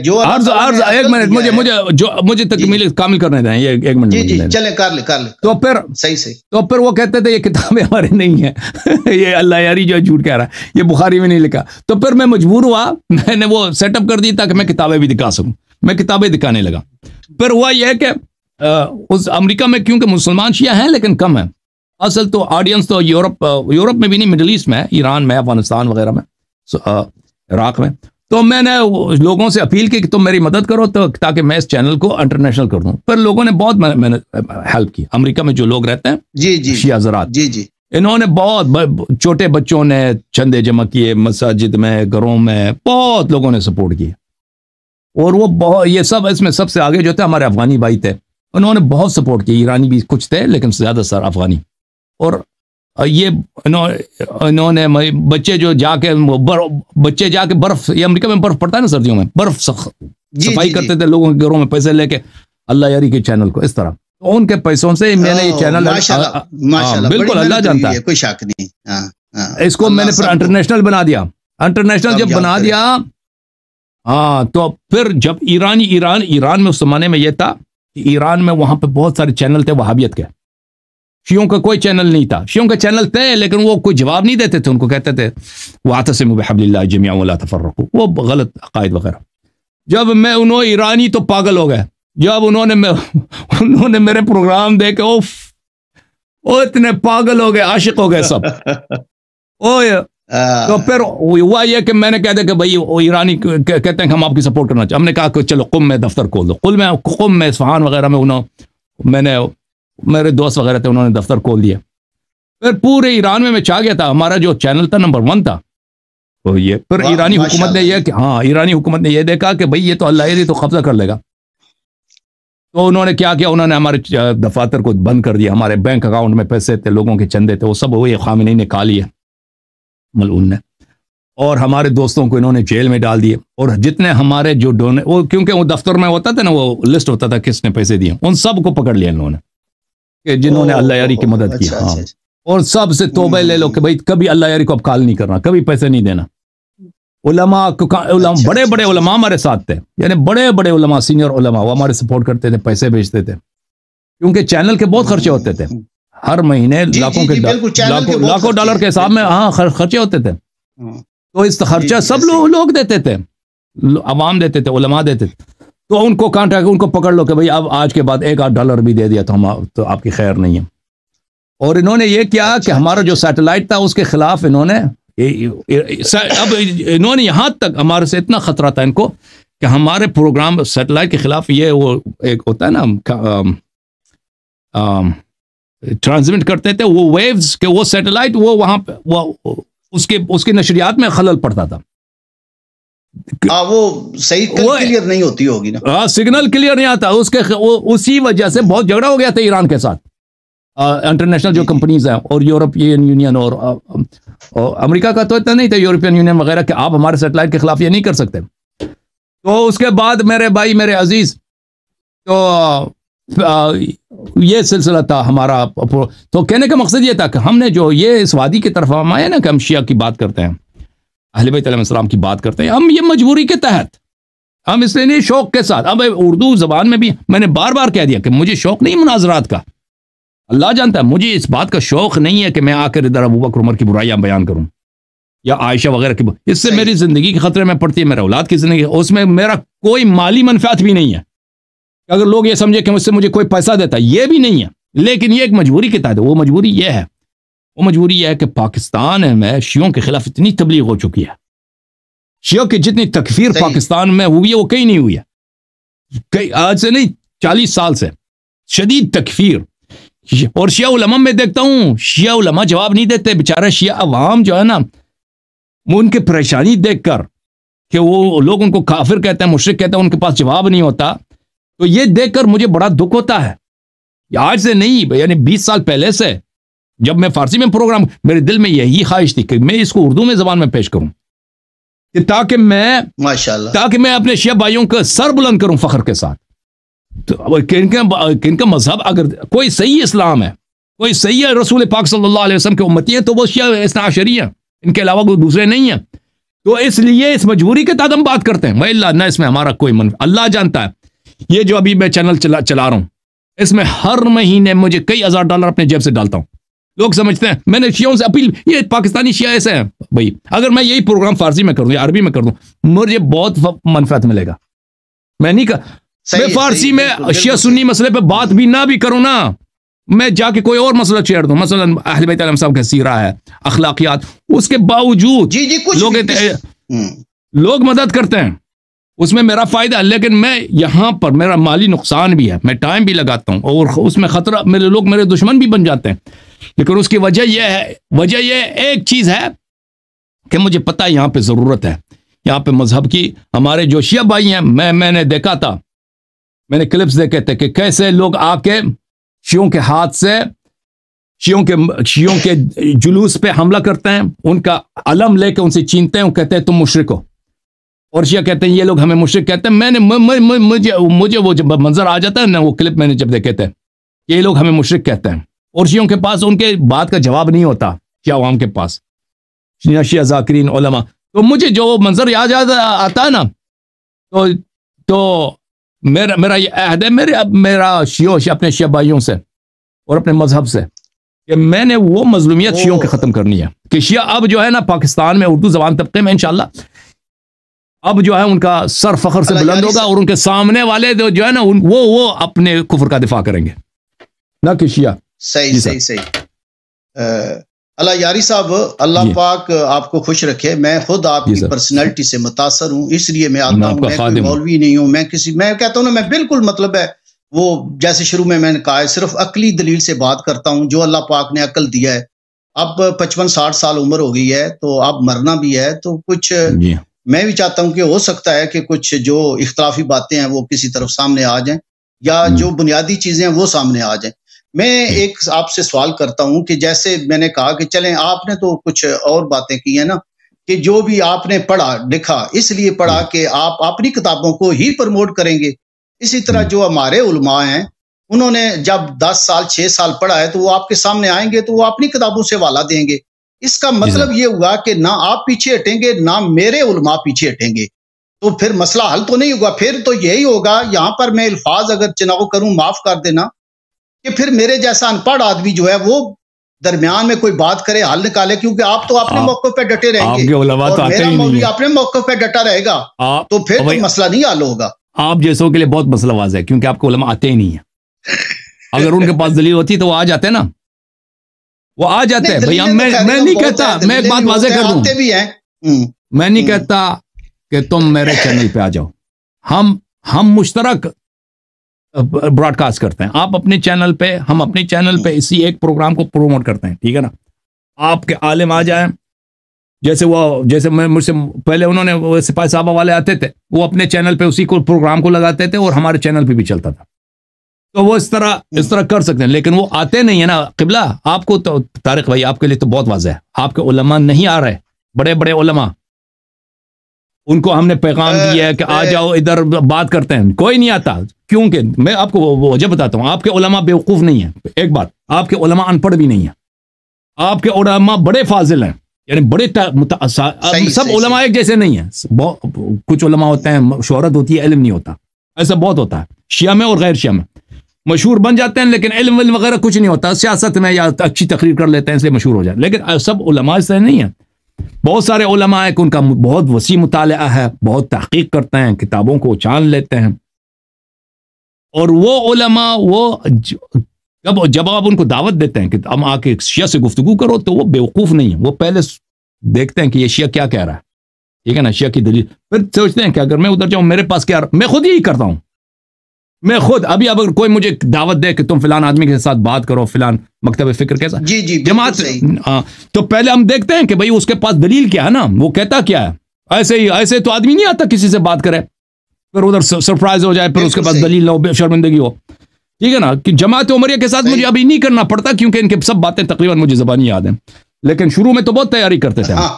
جو عرض عرض ایک منٹ مجھے مجھے جو مجھے جی۔ تکمیل کامل کرنے دیں یہ ایک منٹ جی جی چلیں کر لیں کر لیں تو پھر صحیح صحیح تو پھر وہ کہتے تھے یہ کتابیں ہمارے نہیں ہیں یہ اللہ یاری جو جھوٹ کہہ رہا ہے یہ بخاری میں نہیں لکھا تو پھر میں مجبور ہوا میں نے وہ سیٹ اپ کر دی تاکہ میں کتابیں بھی دکھا سکوں میں کتابیں دکھانے لگا پھر ہوا یہ کہ اس امریکہ میں کیونکہ مسلمان شیعہ ہیں لیکن کم ہیں اصل تو آڈینس تو یورپ یورپ میں بھی نہیں مڈل ایسٹ میں ایران میں افغانستان وغیرہ میں عراق میں تو میں نے لوگوں سے اپیل کی کہ تم میری مدد کرو تو تاکہ میں اس چینل کو انٹرنیشنل کر دوں پھر لوگوں نے بہت میں نے ہیلپ کی امریکہ میں جو لوگ رہتے ہیں جی جی, جی۔ شیعہ زراعت جی جی انہوں نے بہت چھوٹے بچوں نے چندے جمع کیے مساجد میں گھروں میں بہت لوگوں نے سپورٹ کیا اور وہ بہت یہ سب اس میں سب سے آگے جو تھے ہمارے افغانی بھائی تھے انہوں نے بہت سپورٹ کی ایرانی بھی کچھ تھے لیکن زیادہ سر افغانی اور یہ انہوں نے بچے جو جا کے بچے جا کے برف یہ امریکہ میں برف پڑتا ہے نا سردیوں میں برف جی، صفائی جی، جی۔ کرتے تھے لوگوں کے گھروں میں پیسے لے کے اللہ یاری کے چینل کو اس طرح ان کے پیسوں سے میں نے یہ oh, چینل ہاں، بالکل اللہ جانتا ہے کوئی شک نہیں ہاں، ہاں، اس کو میں نے پھر انٹرنیشنل بنا دیا انٹرنیشنل جب بنا دیا ہاں تو پھر جب ایرانی ایران ایران میں اس زمانے میں یہ تھا ایران میں وہاں پہ بہت سارے چینل تھے وہابیت کے شیوں کا کوئی چینل نہیں تھا شیوں کا چینل تھے لیکن وہ کوئی جواب نہیں دیتے تھے ان کو کہتے تھے وہ آتا سے جب میں انہوں ایرانی تو پاگل ہو گئے جب انہوں نے انہوں نے میرے پروگرام او اتنے پاگل ہو گئے عاشق ہو گئے سب او تو پھر ہوا یہ کہ میں نے کہہ دیا کہ بھائی وہ ایرانی کہتے ہیں کہ ہم آپ کی سپورٹ کرنا چاہتے ہم نے کہا کہ چلو کم میں دفتر کھول دو کل میں کم میں فان وغیرہ میں انہوں میں نے میرے دوست وغیرہ تھے انہوں نے دفتر کھول دیا پھر پورے ایران میں میں چاہ گیا تھا ہمارا جو چینل تھا نمبر ون تھا تو یہ پھر ایرانی حکومت نے یہ کہ ہاں ایرانی حکومت نے یہ دیکھا کہ بھائی یہ تو اللہ یہ تو قبضہ کر لے گا تو انہوں نے کیا کیا انہوں نے ہمارے دفاتر کو بند کر دیا ہمارے بینک اکاؤنٹ میں پیسے تھے لوگوں کے چندے تھے وہ سب وہی خامنی ہے ملعون نے اور ہمارے دوستوں کو انہوں نے جیل میں ڈال دیے اور جتنے ہمارے جو ڈونے وہ کیونکہ وہ دفتر میں ہوتا تھا نا وہ لسٹ ہوتا تھا کس نے پیسے دیے ان سب کو پکڑ لیا انہوں نے کہ جنہوں نے اللہ یاری کی مدد اچھا، کی اچھا، ہاں اچھا۔ اور سب سے توبہ لے لو کہ بھائی کبھی اللہ یاری کو اب کال نہیں کرنا کبھی پیسے نہیں دینا علماء بڑے بڑے علماء ہمارے ساتھ تھے یعنی بڑے بڑے علماء سینئر علماء وہ ہمارے سپورٹ کرتے تھے پیسے بھیجتے تھے کیونکہ چینل کے بہت خرچے ہوتے تھے ہر مہینے جی، جی، جی، لاکھوں کے لاکھوں ڈالر کے حساب میں ہاں خرچے ہوتے تھے ہاں۔ تو اس خرچہ سب لوگ دیتے تھے عوام دیتے تھے علماء دیتے تھے تو ان کو کانٹا ان کو پکڑ لو کہ بھائی اب آج کے بعد ایک آدھ ڈالر بھی دے دیا تو ہم تو آپ کی خیر نہیں ہے اور انہوں نے یہ کیا کہ اچھا۔ ہمارا جو سیٹلائٹ تھا اس کے خلاف انہوں نے اب انہوں نے یہاں تک ہمارے سے اتنا خطرہ تھا ان کو کہ ہمارے پروگرام سیٹلائٹ کے خلاف یہ وہ ایک ہوتا ہے نا ٹرانسمٹ کرتے تھے وہ ویوز کہ وہ سیٹلائٹ وہ وہاں پہ وہ اس کے اس کی نشریات میں خلل پڑتا تھا وہ صحیح نہیں ہوتی ہوگی نا ہاں سگنل کلیئر نہیں آتا اس کے اسی وجہ سے بہت جھگڑا ہو گیا تھا ایران کے ساتھ انٹرنیشنل جو کمپنیز جی، جی۔ ہیں اور یورپین یونین اور امریکہ کا تو اتنا نہیں تھا یورپین یونین وغیرہ کہ آپ ہمارے سیٹلائٹ کے خلاف یہ نہیں کر سکتے تو اس کے بعد میرے بھائی میرے عزیز تو یہ سلسلہ تھا ہمارا تو کہنے کا مقصد یہ تھا کہ ہم نے جو یہ اس وادی کی طرف ہم آئے نا کہ ہم شیعہ کی بات کرتے ہیں اہل بیت علیہ السلام کی بات کرتے ہیں ہم یہ مجبوری کے تحت ہم اس لیے نہیں شوق کے ساتھ اب اردو زبان میں بھی میں نے بار بار کہہ دیا کہ مجھے شوق نہیں مناظرات کا اللہ جانتا ہے مجھے اس بات کا شوق نہیں ہے کہ میں آ کر ادھر ابوبکر عمر کی برائیاں بیان کروں یا عائشہ وغیرہ کی اس سے میری زندگی کے خطرے میں پڑتی ہے میرے اولاد کی زندگی اس میں میرا کوئی مالی منفیات بھی نہیں ہے اگر لوگ یہ سمجھے کہ مجھ سے مجھے کوئی پیسہ دیتا ہے یہ بھی نہیں ہے لیکن یہ ایک مجبوری کے تحت ہے وہ مجبوری یہ ہے وہ مجبوری ہے کہ پاکستان میں شیعوں کے خلاف اتنی تبلیغ ہو چکی ہے شیعوں کی جتنی تکفیر پاکستان میں ہوئی ہے وہ کہیں نہیں ہوئی ہے آج سے نہیں چالیس سال سے شدید تکفیر اور شیعہ علماء میں دیکھتا ہوں شیعہ علماء جواب نہیں دیتے بیچارہ شیعہ عوام جو ہے نا وہ ان کی پریشانی دیکھ کر کہ وہ لوگ ان کو کافر کہتے ہیں مشرق کہتے ہیں ان کے پاس جواب نہیں ہوتا تو یہ دیکھ کر مجھے بڑا دکھ ہوتا ہے آج سے نہیں یعنی بیس سال پہلے سے جب میں فارسی میں پروگرام میرے دل میں یہی خواہش تھی کہ میں اس کو اردو میں زبان میں پیش کروں کہ تاکہ میں ماشاءاللہ تاکہ میں اپنے شیعہ بھائیوں کا سر بلند کروں فخر کے ساتھ تو کن کا کن کا مذہب اگر کوئی صحیح اسلام ہے کوئی صحیح ہے رسول پاک صلی اللہ علیہ وسلم کی امتی ہے تو وہ شیعہ اسناشری ہیں ان کے علاوہ کوئی دوسرے نہیں ہیں تو اس لیے اس مجبوری کے تعداد ہم بات کرتے ہیں اللہ نہ اس میں ہمارا کوئی من اللہ جانتا ہے یہ جو ابھی میں چینل چلا چلا رہا ہوں اس میں ہر مہینے مجھے کئی ہزار ڈالر اپنے جیب سے ڈالتا ہوں لوگ سمجھتے ہیں میں نے شیعوں سے اپیل یہ پاکستانی شیعہ ایسے ہیں بھائی اگر میں یہی پروگرام فارسی میں کر دوں یا عربی میں کر دوں مجھے بہت منفعت ملے گا میں نہیں کہا میں فارسی میں شیعہ سنی مسئلے پہ بات بھی نہ بھی کروں نا میں جا کے کوئی اور مسئلہ چھیڑ دوں مثلا اہل بیت علم صاحب کا سیرہ ہے اخلاقیات اس کے باوجود جی جی لوگ لوگ مدد کرتے ہیں اس میں میرا فائدہ ہے لیکن میں یہاں پر میرا مالی نقصان بھی ہے میں ٹائم بھی لگاتا ہوں اور اس میں خطرہ میرے لوگ میرے دشمن بھی بن جاتے ہیں لیکن اس کی وجہ یہ ہے وجہ یہ ایک چیز ہے کہ مجھے پتا یہاں پہ ضرورت ہے یہاں پہ مذہب کی ہمارے جو شیعہ بھائی ہیں میں میں نے دیکھا تھا میں نے کلپس دیکھے تھے کہ کیسے لوگ آ کے شیوں کے ہاتھ سے شیوں کے شیوں کے جلوس پہ حملہ کرتے ہیں ان کا علم لے کے ان سے چینتے ہیں کہتے ہیں تم مشرق ہو اور شیعہ کہتے ہیں یہ لوگ ہمیں مشرق کہتے ہیں میں نے مجھے وہ جب منظر آ جاتا ہے نا وہ کلپ میں نے جب دیکھے تھے یہ لوگ ہمیں مشرق کہتے ہیں شیوں کے پاس ان کے بات کا جواب نہیں ہوتا شیعہ عوام کے پاس شیعہ ذاکرین علماء تو مجھے جو منظر یاد آتا ہے نا تو تو میرا میرا یہ عہد ہے میرے شیو اپنے شیعہ بھائیوں سے اور اپنے مذہب سے کہ میں نے وہ مظلومیت شیعوں کے ختم کرنی ہے کہ شیعہ اب جو ہے نا پاکستان میں اردو زبان طبقے میں انشاءاللہ اب جو ہے ان کا سر فخر سے بلند ہوگا اور ان کے سامنے والے جو ہے نا وہ وہ اپنے کفر کا دفاع کریں گے نہ کہ شیعہ جی صحیح صحیح صحیح اللہ یاری صاحب اللہ جی۔ پاک آپ کو خوش رکھے میں خود آپ جی کی پرسنالٹی سے متاثر ہوں اس لیے میں آتا ہوں میں مولوی نہیں ہوں میں کسی میں کہتا ہوں نا میں بالکل مطلب ہے وہ جیسے شروع میں میں نے کہا ہے صرف عقلی دلیل سے بات کرتا ہوں جو اللہ پاک نے عقل دیا ہے اب پچپن ساٹھ سال عمر ہو گئی ہے تو اب مرنا بھی ہے تو کچھ میں بھی چاہتا ہوں کہ ہو سکتا ہے کہ کچھ جو اختلافی باتیں ہیں وہ کسی طرف سامنے آ جائیں یا جو بنیادی چیزیں ہیں وہ سامنے آ جائیں میں جی۔ ایک آپ سے سوال کرتا ہوں کہ جیسے میں نے کہا کہ چلیں آپ نے تو کچھ اور باتیں کی ہیں نا کہ جو بھی آپ نے پڑھا لکھا اس لیے پڑھا جی۔ کہ آپ اپنی کتابوں کو ہی پروموٹ کریں گے اسی طرح جی۔ جو ہمارے علماء ہیں انہوں نے جب دس سال چھ سال پڑھا ہے تو وہ آپ کے سامنے آئیں گے تو وہ اپنی کتابوں سے والا دیں گے اس کا مطلب یہ ہوا کہ نہ آپ پیچھے ہٹیں گے نہ میرے علماء پیچھے ہٹیں گے تو پھر مسئلہ حل تو نہیں ہوگا پھر تو یہی ہوگا یہاں پر میں الفاظ اگر چناؤ کروں معاف کر دینا کہ پھر میرے جیسا ان پڑھ آدمی جو ہے وہ درمیان میں کوئی بات کرے حال نکالے کیونکہ آپ تو اپنے موقع پہ ڈٹے رہیں گے اور میرا اپنے پہ ڈٹا رہے گا تو پھر مسئلہ نہیں ہال ہوگا آپ جیسوں کے لیے بہت مسئلہ واضح ہے کیونکہ آپ کو علماء آتے ہی نہیں ہیں اگر ان کے پاس دلیل ہوتی تو وہ آ جاتے نا وہ آ جاتے کر دوں میں نہیں کہتا کہ تم میرے چینل پہ آ جاؤ ہم مشترک براڈ کاسٹ کرتے ہیں آپ اپنے چینل پہ ہم اپنے چینل پہ اسی ایک پروگرام کو پروموٹ کرتے ہیں ٹھیک ہے نا آپ کے عالم آ جائیں جیسے وہ جیسے میں مجھ سے پہلے انہوں نے سپاہی صاحبہ والے آتے تھے وہ اپنے چینل پہ اسی کو پروگرام کو لگاتے تھے اور ہمارے چینل پہ بھی چلتا تھا تو وہ اس طرح اس طرح کر سکتے ہیں لیکن وہ آتے نہیں ہیں نا قبلہ آپ کو تو طارق بھائی آپ کے لیے تو بہت واضح ہے آپ کے علماء نہیں آ رہے بڑے بڑے علماء ان کو ہم نے پیغام دیا ہے کہ آ جاؤ ادھر بات کرتے ہیں کوئی نہیں آتا کیونکہ میں آپ کو وجہ بتاتا ہوں آپ کے علماء بیوقوف نہیں ہیں ایک بات آپ کے علماء ان پڑھ بھی نہیں ہیں آپ کے علماء بڑے فاضل ہیں یعنی بڑے سب علماء ایک جیسے نہیں ہیں کچھ علماء ہوتے ہیں شہرت ہوتی ہے علم نہیں ہوتا ایسا بہت ہوتا ہے شیعہ میں اور غیر شیعہ میں مشہور بن جاتے ہیں لیکن علم علم وغیرہ کچھ نہیں ہوتا سیاست میں یا اچھی تقریر کر لیتے ہیں اس لیے مشہور ہو جائے لیکن سب علماء ایسے نہیں ہیں بہت سارے علماء کہ ان کا بہت وسیع مطالعہ ہے بہت تحقیق کرتے ہیں کتابوں کو چان لیتے ہیں اور وہ علماء وہ جب جب آپ ان کو دعوت دیتے ہیں کہ ہم آ کے شیعہ سے گفتگو کرو تو وہ بیوقوف نہیں ہے وہ پہلے دیکھتے ہیں کہ یہ شیعہ کیا کہہ رہا ہے ٹھیک ہے نا شیعہ کی دلیل پھر سوچتے ہیں کہ اگر میں ادھر جاؤں میرے پاس کیا میں خود یہی کرتا ہوں میں خود ابھی اگر کوئی مجھے دعوت دے کہ تم فلان آدمی کے ساتھ بات کرو فلان مکتب فکر کیسا جی جی جماعت سے تو پہلے ہم دیکھتے ہیں کہ بھائی اس کے پاس دلیل کیا ہے نا وہ کہتا کیا ہے ایسے ہی ایسے تو آدمی نہیں آتا کسی سے بات کرے پھر ادھر سرپرائز ہو جائے پھر اس کے بعد نہ ہو بے شرمندگی ہو ٹھیک ہے نا کہ جماعت عمریہ کے ساتھ مجھے ابھی نہیں کرنا پڑتا کیونکہ ان کے سب باتیں تقریباً مجھے زبانی یاد ہیں لیکن شروع میں تو بہت تیاری کرتے تھے ہاں۔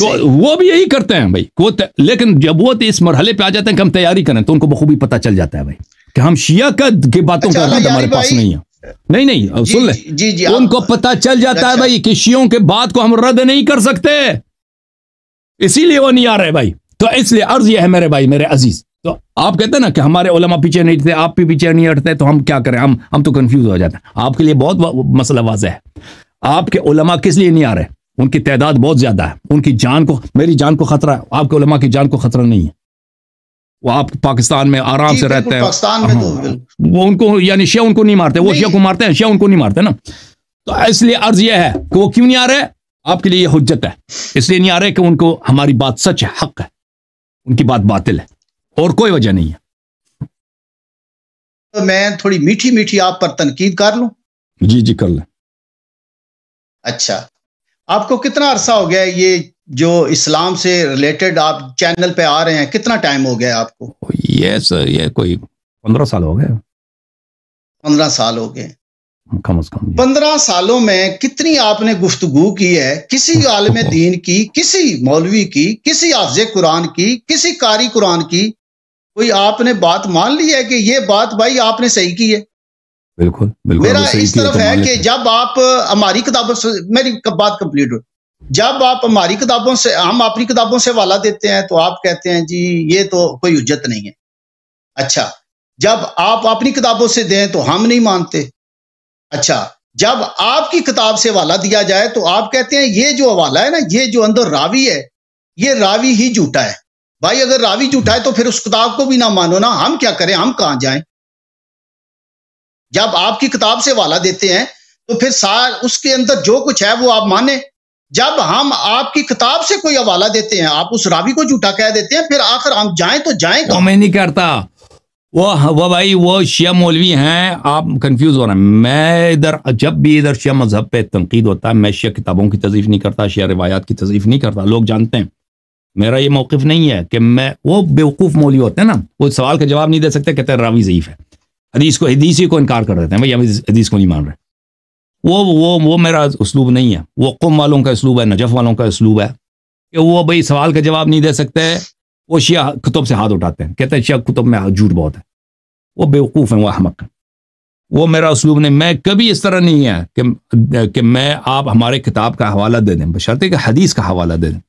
وہ بھی یہی کرتے ہیں بھائی لیکن جب وہ اس مرحلے پہ آ جاتے ہیں کہ ہم تیاری کریں تو ان کو بخوبی پتہ چل جاتا ہے بھائی کہ ہم شیعہ کی باتوں اچھا، کا ہمارے پاس نہیں ہے نہیں نہیں جی، سن لیں جی، جی، ان کو پتہ چل جاتا ہے اچھا۔ بھائی کہ شیعوں کے بات کو ہم رد نہیں کر سکتے اسی لیے وہ نہیں آ رہے بھائی تو اس لیے عرض یہ ہے میرے بھائی میرے عزیز تو آپ کہتے ہیں نا کہ ہمارے علماء پیچھے نہیں ہٹتے آپ بھی پیچھے نہیں ہٹتے تو ہم کیا کریں ہم ہم تو کنفیوز ہو جاتے ہیں آپ کے لیے بہت مسئلہ واضح ہے آپ کے علماء کس لیے نہیں آ رہے ان کی تعداد بہت زیادہ ہے ان کی جان کو میری جان کو خطرہ ہے آپ کے علماء کی جان کو خطرہ نہیں ہے وہ آپ پاکستان میں آرام سے جی، رہتے ہیں ہاں۔ وہ ان کو یعنی شیعہ ان کو نہیں مارتے وہ شیعہ کو مارتے ہیں شیعہ ان کو نہیں مارتے نا تو اس لیے عرض یہ ہے کہ وہ کیوں نہیں آ رہے آپ کے لیے یہ حجت ہے اس لیے نہیں آ رہے کہ ان کو ہماری بات سچ ہے حق ہے ان کی بات باطل ہے اور کوئی وجہ نہیں ہے میں تھوڑی میٹھی میٹھی آپ پر تنقید کر لوں جی جی کر لیں اچھا آپ کو کتنا عرصہ ہو گیا یہ جو اسلام سے ریلیٹڈ آپ چینل پہ آ رہے ہیں کتنا ٹائم ہو گیا آپ کو یہ سر یہ کوئی پندرہ سال ہو گئے پندرہ سال ہو گئے کم از کم پندرہ سالوں میں کتنی آپ نے گفتگو کی ہے کسی عالم دین کی کسی مولوی کی کسی آفز قرآن کی کسی قاری قرآن کی کوئی آپ نے بات مان لی ہے کہ یہ بات بھائی آپ نے صحیح کی ہے بالکل میرا اس طرف ہے کہ جب آپ ہماری کتابوں سے میری بات کمپلیٹ ہو جب آپ ہماری کتابوں سے ہم اپنی کتابوں سے والا دیتے ہیں تو آپ کہتے ہیں جی یہ تو کوئی عجت نہیں ہے اچھا جب آپ اپنی کتابوں سے دیں تو ہم نہیں مانتے اچھا جب آپ کی کتاب سے حوالہ دیا جائے تو آپ کہتے ہیں یہ جو حوالہ ہے نا یہ جو اندر راوی ہے یہ راوی ہی جھوٹا ہے بھائی اگر راوی جھوٹا ہے تو پھر اس کتاب کو بھی نہ مانو نا ہم کیا کریں ہم کہاں جائیں جب آپ کی کتاب سے والا دیتے ہیں تو پھر سار اس کے اندر جو کچھ ہے وہ آپ مانیں جب ہم آپ کی کتاب سے کوئی حوالہ دیتے ہیں آپ اس راوی کو جھوٹا کہہ دیتے ہیں پھر آخر ہم جائیں تو جائیں میں نہیں کرتا وہ بھائی وہ شیعہ مولوی ہیں آپ کنفیوز ہو رہے ہیں میں ادھر جب بھی ادھر شیعہ مذہب پہ تنقید ہوتا ہے میں شیعہ کتابوں کی تذیف نہیں کرتا شیعہ روایات کی تذیف نہیں کرتا لوگ جانتے ہیں میرا یہ موقف نہیں ہے کہ میں وہ بیوقوف مولوی ہوتے ہیں نا وہ سوال کا جواب نہیں دے سکتے کہتے ہیں راوی ضعیف ہے حدیث کو حدیثی کو انکار کر دیتے ہیں بھائی حدیث کو نہیں مان رہے وہ وہ وہ میرا اسلوب نہیں ہے وہ قوم والوں کا اسلوب ہے نجف والوں کا اسلوب ہے کہ وہ بھائی سوال کا جواب نہیں دے سکتے وہ شیعہ کتب سے ہاتھ اٹھاتے ہیں کہتے ہیں شیعہ کتب میں جھوٹ بہت ہے وہ بیوقوف ہیں وہ احمق ہیں وہ میرا اسلوب نہیں میں کبھی اس طرح نہیں ہے کہ میں آپ ہمارے کتاب کا حوالہ دے دیں کہ حدیث کا حوالہ دے دیں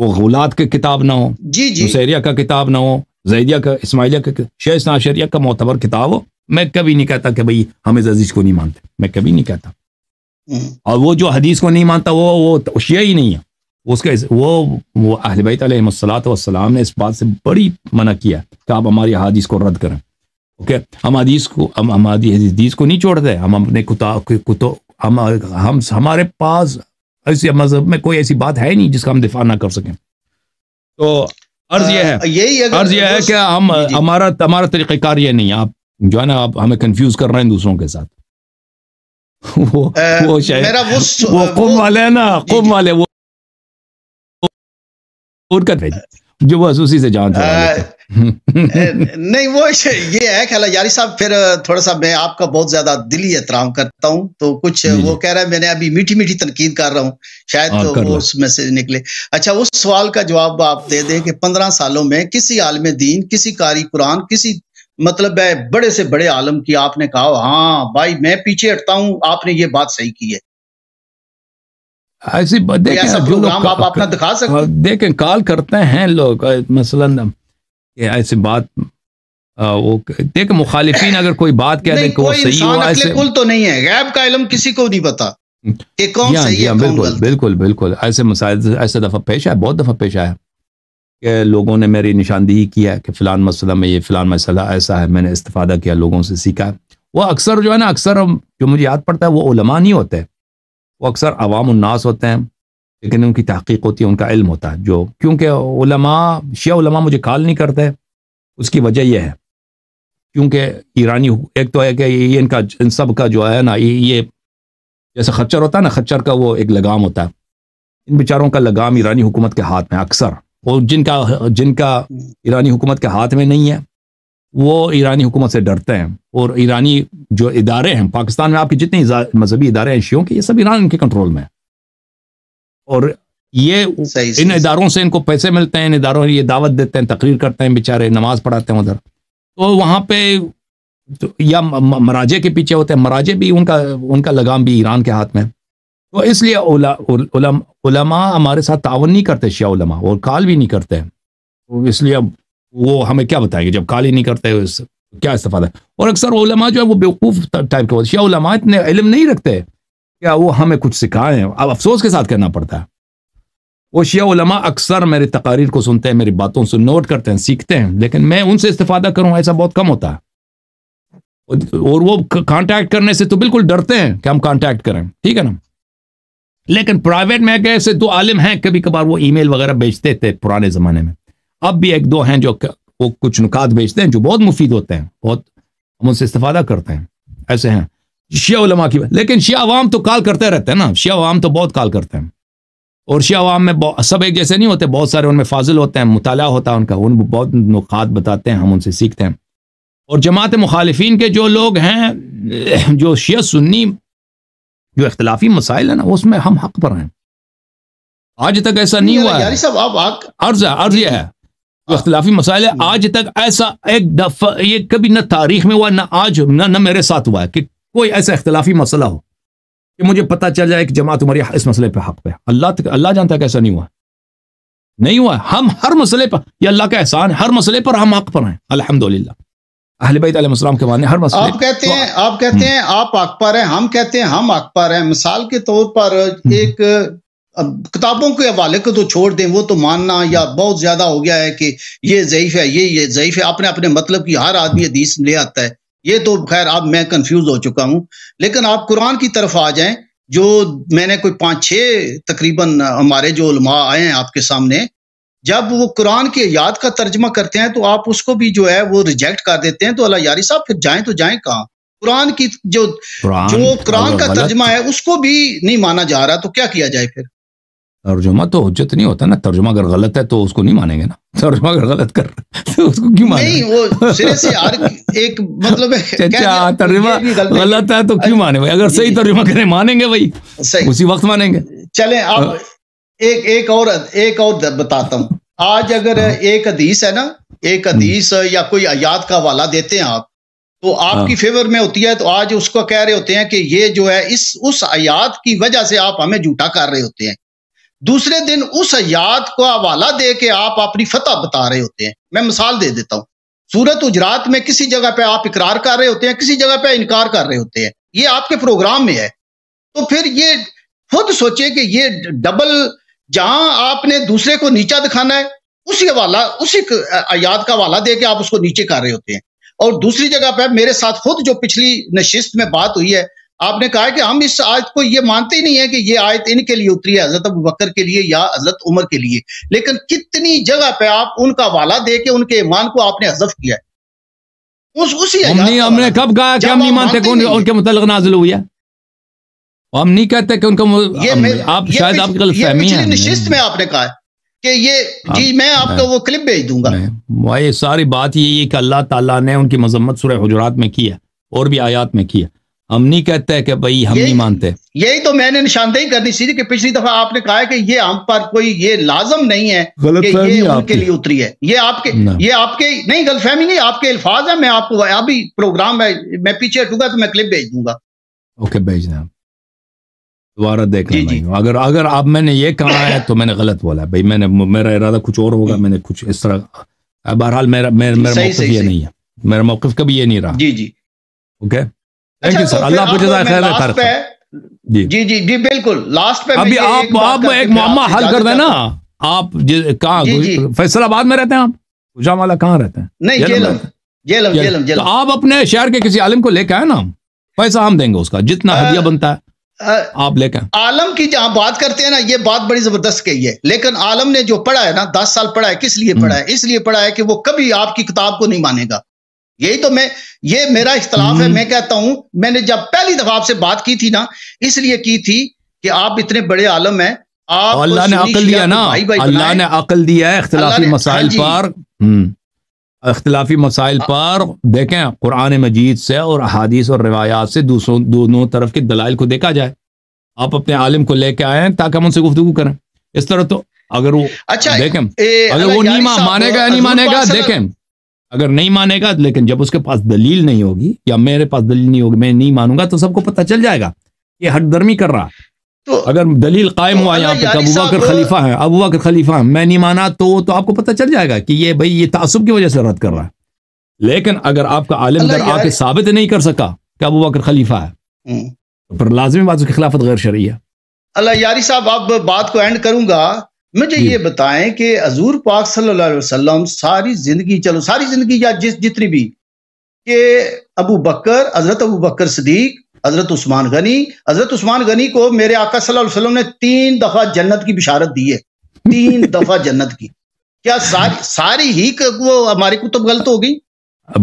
وہ غولات کے کتاب نہ جی شیریہ جی۔ کا کتاب نہ ہو زیدیہ کا اسماعیلیہ کا شیخنا شریعہ کا معتبر کتاب ہو میں کبھی نہیں کہتا کہ بھائی اس عزیز کو نہیں مانتے میں کبھی نہیں کہتا اور وہ جو حدیث کو نہیں مانتا وہ وہ شیعہ ہی نہیں ہے اس کا وہ وہ اہل بیت علیہ السلات والسلام نے اس بات سے بڑی منع کیا کہ آپ ہماری احادیث کو رد کریں اوکے ہم حدیث کو ہم ہماری حدیث کو نہیں چھوڑ دیں ہم اپنے کتا کتو ہم ہم ہمارے پاس ایسے مذہب میں کوئی ایسی بات ہے نہیں جس کا ہم دفاع نہ کر سکیں تو عرض یہ ہے یہی ہے کہ ہم جی، جی۔ ہمارا ہمارا طریقہ کار یہ نہیں آپ جو ہے نا آپ ہمیں کنفیوز کر رہے ہیں دوسروں کے ساتھ وہ والے نا جی، قبھ والے وہ جو وہ سے جان ہے نہیں وہ یہ کہ یاری صاحب پھر تھوڑا سا میں آپ کا بہت زیادہ دلی احترام کرتا ہوں تو کچھ جی، جی۔ وہ کہہ رہا ہے میں نے ابھی میٹھی میٹھی تنقید کر رہا ہوں شاید ہاں، وہ میں سے نکلے اچھا اس سوال کا جواب آپ دے دیں کہ پندرہ سالوں میں کسی عالم دین کسی کاری قرآن کسی مطلب ہے بڑے سے بڑے عالم کی آپ نے کہا ہاں بھائی میں پیچھے ہٹتا ہوں آپ نے یہ بات صحیح کی ہے ایسی دیکھیں دکھا سکتے کال کرتے ہیں لوگ مثلا ایسی بات دیکھیں مخالفین اگر کوئی بات کہہ دیں کہ وہ صحیح ہو ایسے کل تو نہیں ہے غیب کا علم کسی کو نہیں کہ کون ہاں، صحیح ہاں، ہے بالکل بالکل ایسے مسائل ایسے دفعہ پیش آیا بہت دفعہ پیش آیا کہ لوگوں نے میری نشاندہی کیا ہے کہ فلان مسئلہ میں یہ فلان مسئلہ ایسا ہے میں نے استفادہ کیا لوگوں سے سیکھا ہے وہ اکثر جو ہے نا اکثر جو مجھے یاد پڑتا ہے وہ علماء نہیں ہوتے ہیں وہ اکثر عوام الناس ہوتے ہیں لیکن ان کی تحقیق ہوتی ہے ان کا علم ہوتا ہے جو کیونکہ علماء شیعہ علماء مجھے کال نہیں کرتے اس کی وجہ یہ ہے کیونکہ ایرانی ایک تو ہے کہ یہ ان کا ان سب کا جو ہے نا یہ جیسے خچر ہوتا ہے نا خچر کا وہ ایک لگام ہوتا ہے ان بیچاروں کا لگام ایرانی حکومت کے ہاتھ میں اکثر اور جن کا جن کا ایرانی حکومت کے ہاتھ میں نہیں ہے وہ ایرانی حکومت سے ڈرتے ہیں اور ایرانی جو ادارے ہیں پاکستان میں آپ کے جتنے مذہبی ادارے ہیں شیعوں کے یہ سب ایران ان کے کنٹرول میں ہیں اور یہ ان اداروں سے ان کو پیسے ملتے ہیں ان اداروں یہ دعوت دیتے ہیں تقریر کرتے ہیں بیچارے نماز پڑھاتے ہیں ادھر تو وہاں پہ یا مراجے کے پیچھے ہوتے ہیں مراجے بھی ان کا ان کا لگام بھی ایران کے ہاتھ میں ہے تو اس لیے علماء ہمارے ساتھ تعاون نہیں کرتے شیعہ علماء اور کال بھی نہیں کرتے ہیں اس لیے وہ ہمیں کیا بتائیں گے جب کالی نہیں کرتے کیا استفادہ اور اکثر وہ علماء جو ہے وہ بیوقوف ٹائپ کے ہوتے ہیں علماء اتنے علم نہیں رکھتے کیا وہ ہمیں کچھ سکھائیں اب افسوس کے ساتھ کرنا پڑتا ہے وہ شیعہ علماء اکثر میرے تقاریر کو سنتے ہیں میری باتوں سے نوٹ کرتے ہیں سیکھتے ہیں لیکن میں ان سے استفادہ کروں ایسا بہت کم ہوتا ہے اور وہ کانٹیکٹ کرنے سے تو بالکل ڈرتے ہیں کہ ہم کانٹیکٹ کریں ٹھیک ہے نا لیکن پرائیویٹ میں ایسے دو عالم ہیں کبھی کبھار وہ ای میل وغیرہ بیچتے تھے پرانے زمانے میں اب بھی ایک دو ہیں جو وہ کچھ نکات بھیجتے ہیں جو بہت مفید ہوتے ہیں بہت ہم ان سے استفادہ کرتے ہیں ایسے ہیں شیعہ علماء کی لیکن شیعہ عوام تو کال کرتے رہتے ہیں نا شیعہ عوام تو بہت کال کرتے ہیں اور شیعہ عوام میں سب ایک جیسے نہیں ہوتے بہت سارے ان میں فاضل ہوتے ہیں مطالعہ ہوتا ہے ان کا ان بہت نقات بتاتے ہیں ہم ان سے سیکھتے ہیں اور جماعت مخالفین کے جو لوگ ہیں جو شیعہ سنی جو اختلافی مسائل ہیں نا اس میں ہم حق پر ہیں آج تک ایسا نہیں یعنی ہوا ہے یعنی ہے عرض عرض یہ ہے اختلافی مسائل ہے ہاں۔ آج تک ایسا ایک دفعہ یہ کبھی نہ تاریخ میں ہوا نہ آج نہ نہ میرے ساتھ ہوا ہے کہ کوئی ایسا اختلافی مسئلہ ہو کہ مجھے پتہ چل جائے کہ جماعت تمہاری اس مسئلے پہ حق پہ اللہ تک اللہ جانتا ہے کہ ایسا نہیں ہوا نہیں ہوا ہم ہر مسئلے پر یہ اللہ کا احسان ہر مسئلے پر ہم حق پر ہیں الحمد للہ بیت علیہ السلام کے ماننے ہر مسئلے آپ کہتے ہیں آپ اکبر ہیں ہم کہتے ہیں ہم اکبر ہیں مثال کے طور پر ایک کتابوں کے حوالے کو تو چھوڑ دیں وہ تو ماننا یا بہت زیادہ ہو گیا ہے کہ یہ ضعیف ہے یہ یہ ضعیف ہے اپنے اپنے مطلب کی ہر آدمی حدیث لے آتا ہے یہ تو خیر اب میں کنفیوز ہو چکا ہوں لیکن آپ قرآن کی طرف آ جائیں جو میں نے کوئی پانچ چھ تقریباً ہمارے جو علماء آئے ہیں آپ کے سامنے جب وہ قرآن کی یاد کا ترجمہ کرتے ہیں تو آپ اس کو بھی جو ہے وہ ریجیکٹ کر دیتے ہیں تو اللہ یاری صاحب پھر جائیں تو جائیں کہاں قرآن کی جو قرآن جو قرآن کا ترجمہ ہے اس کو بھی نہیں مانا جا رہا تو کیا کیا جائے پھر ترجمہ تو حجت نہیں ہوتا نا ترجمہ اگر غلط ہے تو اس کو نہیں مانیں گے نا ترجمہ اگر غلط کر رہا اس کو کیوں مانیں نہیں وہ سرے سے ایک مطلب ہے اچھا، اچھا، ترجمہ غلط ہے تو کیوں مانیں اگر صحیح ترجمہ کریں مانیں گے بھائی اسی وقت مانیں گے چلیں آپ ہاں۔ ایک ایک اور ایک اور بتاتا ہوں آج اگر ہاں۔ ایک حدیث ہے نا ایک حدیث یا کوئی آیات کا حوالہ دیتے ہیں آپ تو آپ ہاں۔ کی فیور میں ہوتی ہے تو آج اس کو کہہ رہے ہوتے ہیں کہ یہ جو ہے اس اس آیات کی وجہ سے آپ ہمیں جھوٹا کر رہے ہوتے ہیں دوسرے دن اس یاد کو حوالہ دے کے آپ اپنی فتح بتا رہے ہوتے ہیں میں مثال دے دیتا ہوں اجرات میں کسی جگہ پہ آپ اقرار کر رہے ہوتے ہیں کسی جگہ پہ انکار کر رہے ہوتے ہیں یہ آپ کے پروگرام میں ہے تو پھر یہ خود سوچے کہ یہ ڈبل جہاں آپ نے دوسرے کو نیچا دکھانا ہے اسی حوالہ اسی یاد کا حوالہ دے کے آپ اس کو نیچے کر رہے ہوتے ہیں اور دوسری جگہ پہ میرے ساتھ خود جو پچھلی نشست میں بات ہوئی ہے آپ نے کہا کہ ہم اس آیت کو یہ مانتے نہیں ہیں کہ یہ آیت ان کے لیے اتری ہے حضرت ابو بکر کے لیے یا حضرت عمر کے لیے لیکن کتنی جگہ پہ آپ ان کا والا دے کے ان کے ایمان کو آپ نے حضف کیا ہے ہم نہیں مانتے کہ ان کے متعلق نازل ہوئی ہے ہم نہیں کہتے کہ ان آپ شاید آپ آپ فہمی نشست میں نے کہا ہے کہ یہ ہاں۔ جی میں آپ کو وہ کلپ بھیج دوں گا یہ ساری بات یہ ہے کہ اللہ تعالیٰ نے ان کی مذمت سورہ حجرات میں کی ہے اور بھی آیات میں کی ہے ہم نہیں کہتے کہ بھائی ہم نہیں مانتے یہی تو میں نے نشاندہی کرنی سی کہ پچھلی دفعہ آپ نے کہا کہ یہ ہم پر کوئی یہ لازم نہیں ہے کہ یہ ان کے لیے اتری ہے یہ آپ کے یہ آپ کے نہیں غلط فہمی نہیں آپ کے الفاظ ہیں میں آپ کو ابھی پروگرام ہے میں پیچھے ہٹوں گا تو میں کلپ بھیج دوں گا اوکے بھیج دیں دوبارہ دیکھ جی جی اگر اگر اب میں نے یہ کہا ہے تو میں نے غلط بولا ہے بھائی میں نے میرا ارادہ کچھ اور ہوگا میں نے کچھ اس طرح بہرحال میرا میرا موقف یہ نہیں ہے میرا موقف کبھی یہ نہیں رہا جی جی اوکے تھینک یو سر اللہ کو جزائے خیر ہے جی۔, جی جی جی بالکل لاسٹ پہ ابھی آپ آپ ایک معمہ حل کر دیں نا آپ جی، کہاں جی، فیصل آباد میں رہتے ہیں آپ گجام والا کہاں رہتے ہیں نہیں تو آپ اپنے شہر کے کسی عالم کو لے کے آئے نا پیسہ ہم دیں گے اس کا جتنا ہدیہ بنتا ہے آپ لے کے عالم کی جہاں بات کرتے ہیں نا یہ بات بڑی زبردست کہی ہے لیکن عالم نے جو پڑھا ہے نا دس سال پڑھا ہے کس لیے پڑھا ہے اس لیے پڑھا ہے کہ وہ کبھی آپ کی کتاب کو نہیں مانے گا یہی تو میں یہ میرا اختلاف ہے میں کہتا ہوں میں نے جب پہلی دفعہ آپ سے بات کی تھی نا اس لیے کی تھی کہ آپ اتنے بڑے عالم ہیں آپ اللہ نے عقل دیا نا اللہ نے عقل دیا ہے اختلافی مسائل پر اختلافی مسائل پر دیکھیں قرآن مجید سے اور احادیث اور روایات سے دوسروں دونوں طرف کے دلائل کو دیکھا جائے آپ اپنے عالم کو لے کے آئے تاکہ ہم ان سے گفتگو کریں اس طرح تو اگر وہ اچھا مانے گا یا نہیں مانے گا دیکھیں اگر نہیں مانے گا لیکن جب اس کے پاس دلیل نہیں ہوگی یا میرے پاس دلیل نہیں ہوگی میں نہیں مانوں گا تو سب کو پتہ چل جائے گا یہ ہٹ درمی کر رہا تو اگر دلیل قائم ہوا یہاں پہ ابو بکر خلیفہ ہے ابو بکر خلیفہ ہیں میں نہیں مانا تو تو آپ کو پتہ چل جائے گا کہ یہ بھائی یہ تعصب کی وجہ سے رد کر رہا ہے لیکن اگر آپ کا عالم در آ کے ثابت نہیں کر سکا کہ ابو بکر خلیفہ ہے تو پھر لازمی بات اس کی خلافت غیر شرعی ہے اللہ یاری صاحب آپ بات کو اینڈ کروں گا مجھے جی۔ یہ بتائیں کہ حضور پاک صلی اللہ علیہ وسلم ساری زندگی چلو ساری زندگی یا جس جتنی بھی کہ ابو بکر حضرت ابو بکر صدیق حضرت عثمان غنی حضرت عثمان غنی کو میرے آقا صلی اللہ علیہ وسلم نے تین دفعہ جنت کی بشارت دی ہے تین دفعہ جنت کی کیا ساری ساری ہی وہ ہماری کتب غلط ہو گئی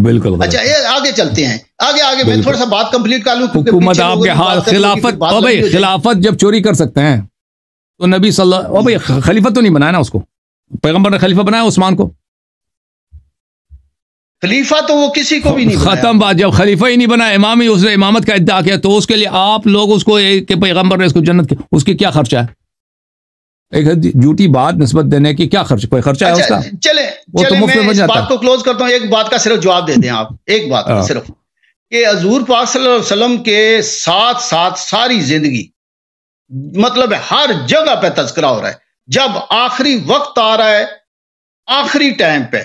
بالکل اچھا آگے چلتے ہیں آگے آگے میں تھوڑا سا بات کمپلیٹ کر لوں ہاں ہاں خلافت جب چوری کر سکتے ہیں تو نبی صلی اللہ علیہ وسلم خلیفہ تو نہیں بنایا نا اس کو پیغمبر نے خلیفہ بنایا عثمان کو خلیفہ تو وہ کسی کو بھی نہیں ختم بات جب خلیفہ ہی نہیں بنا امام ہی اس نے امامت کا ادعا کیا تو اس کے لیے آپ لوگ اس کو کہ پیغمبر نے اس کو جنت کی اس کی کیا خرچہ ہے ایک جھوٹی بات نسبت دینے کی کیا خرچ کوئی خرچہ ہے اس اچھا، کا چلے وہ تو مفت میں اس بات کو کلوز کرتا ہوں ایک بات کا صرف جواب دے دیں آپ ایک بات ہاں۔ صرف کہ حضور پاک صلی اللہ علیہ وسلم کے ساتھ ساتھ ساری زندگی مطلب ہر جگہ پہ تذکرہ ہو رہا ہے جب آخری وقت آ رہا ہے آخری ٹائم پہ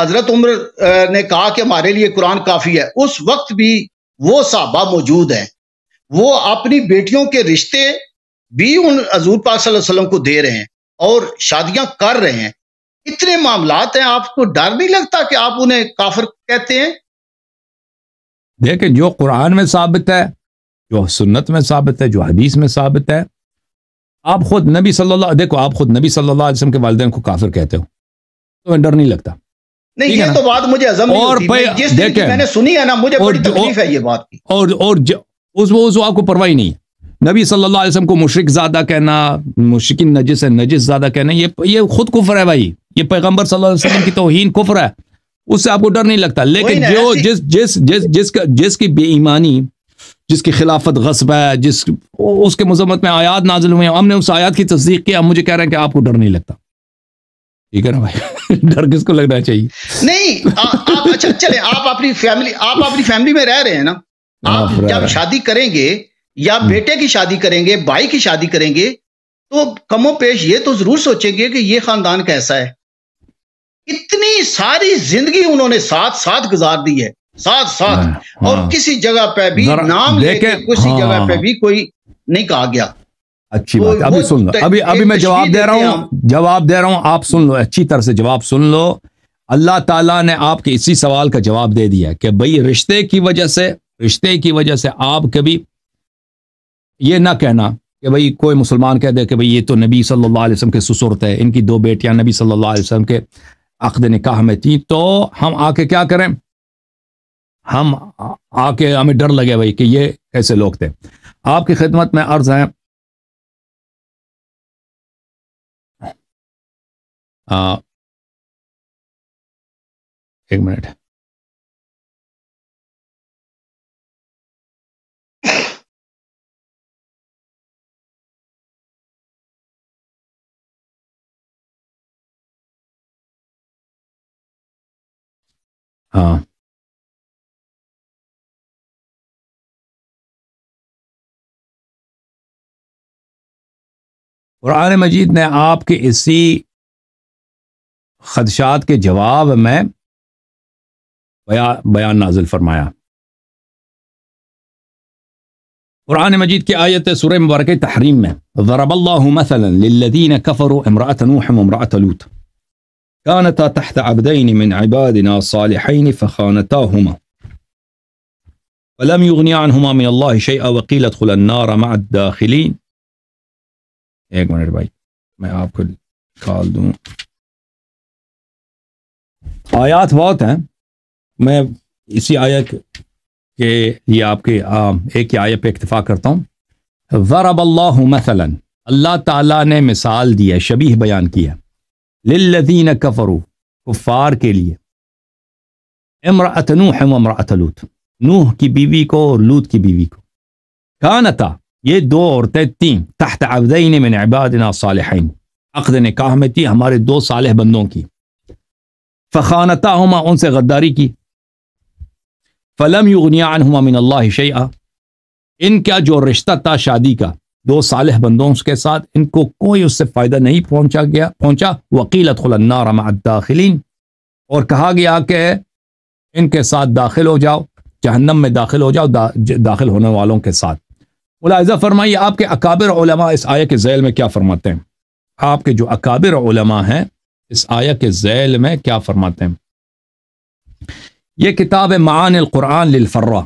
حضرت عمر نے کہا کہ ہمارے لیے قرآن کافی ہے اس وقت بھی وہ صحابہ موجود ہیں وہ اپنی بیٹیوں کے رشتے بھی ان حضور پاک صلی اللہ علیہ وسلم کو دے رہے ہیں اور شادیاں کر رہے ہیں اتنے معاملات ہیں آپ کو ڈر نہیں لگتا کہ آپ انہیں کافر کہتے ہیں دیکھیں جو قرآن میں ثابت ہے جو سنت میں ثابت ہے جو حدیث میں ثابت ہے آپ خود نبی صلی اللہ دیکھو آپ خود نبی صلی اللہ علیہ وسلم کے والدین کو کافر کہتے ہو تو ڈر نہیں نہیں لگتا یہ نبی صلی اللہ علیہ وسلم کو مشرق زیادہ کہنا مشرق نجس ہے نجس زیادہ کہنا یہ یہ خود کفر ہے بھائی یہ پیغمبر صلی اللہ علیہ وسلم کی توہین کفر ہے اس سے آپ کو ڈر نہیں لگتا لیکن جو جس جس جس جس جس کی بے ایمانی جس کی خلافت غصب ہے جس اس کے مذمت میں آیات نازل ہوئے ہیں ہم نے فیملی اچھا، میں رہ رہے ہیں نا آپ جب شادی کریں گے یا بیٹے کی شادی کریں گے بھائی کی شادی کریں گے تو کم و پیش یہ تو ضرور سوچیں گے کہ یہ خاندان کیسا ہے اتنی ساری زندگی انہوں نے ساتھ ساتھ گزار دی ہے ساتھ ساتھ ہاں۔ اور کسی جگہ پہ بھی نام لے کے کسی ہاں۔ جگہ پہ بھی کوئی نہیں کہا گیا اچھی بات ابھی سن لو ابھی ابھی میں جواب دے رہا ہوں جواب دے رہا ہوں آپ سن لو اچھی طرح سے جواب سن لو اللہ تعالیٰ نے آپ کے اسی سوال کا جواب دے دیا کہ بھائی رشتے کی وجہ سے رشتے کی وجہ سے آپ کبھی یہ نہ کہنا کہ بھائی کوئی مسلمان کہہ دے کہ بھائی یہ تو نبی صلی اللہ علیہ وسلم کے سسرت ہے ان کی دو بیٹیاں نبی صلی اللہ علیہ وسلم کے عقد نکاح میں تھیں تو ہم آ کے کیا کریں ہم آ کے ہمیں ڈر لگے بھائی کہ یہ ایسے لوگ تھے آپ کی خدمت میں عرض ہے ہاں ایک منٹ ہاں قرآن مجید نے آپ کے اسی خدشات کے جواب میں بیان نازل فرمایا قرآن مجید کی آیت سورہ مبارک تحریم میں ضرب الله مثلا للذين كفروا امرأة نوح وامرأة لوط كانتا تحت عبدين من عبادنا صالحين فخانتاهما فلم يغني عنهما من الله شيئا وقيل ادخل النار مع الداخلين ایک منٹ بھائی میں آپ کو کال دوں آیات بہت ہیں میں اسی آیت کے یہ آپ کے ایک آیت پہ اکتفا کرتا ہوں ذرا اللہ مثلا اللہ تعالیٰ نے مثال دی ہے شبی بیان کیا للذین کفرو کفار کے لیے امراط نو ام لوت نوح کی بیوی کو اور لوت کی بیوی کو کانتا یہ دو عورتیں تین تحت عبدین من عبادنا صالحین عقد نکاح میں تھی ہمارے دو صالح بندوں کی فخانتا ہما ان سے غداری کی فلم یغنیا عنہما من اللہ شیعہ ان کیا جو رشتہ تھا شادی کا دو صالح بندوں اس کے ساتھ ان کو کوئی اس سے فائدہ نہیں پہنچا گیا پہنچا وکیلت خل النار مع الداخلین اور کہا گیا کہ ان کے ساتھ داخل ہو جاؤ جہنم میں داخل ہو جاؤ داخل ہونے والوں کے ساتھ ملاحظہ فرمائیے آپ کے اکابر علماء اس آیہ کے ذیل میں کیا فرماتے ہیں آپ کے جو اکابر علماء ہیں اس آیہ کے ذیل میں کیا فرماتے ہیں یہ کتاب ہے معان القرآن لال فرہ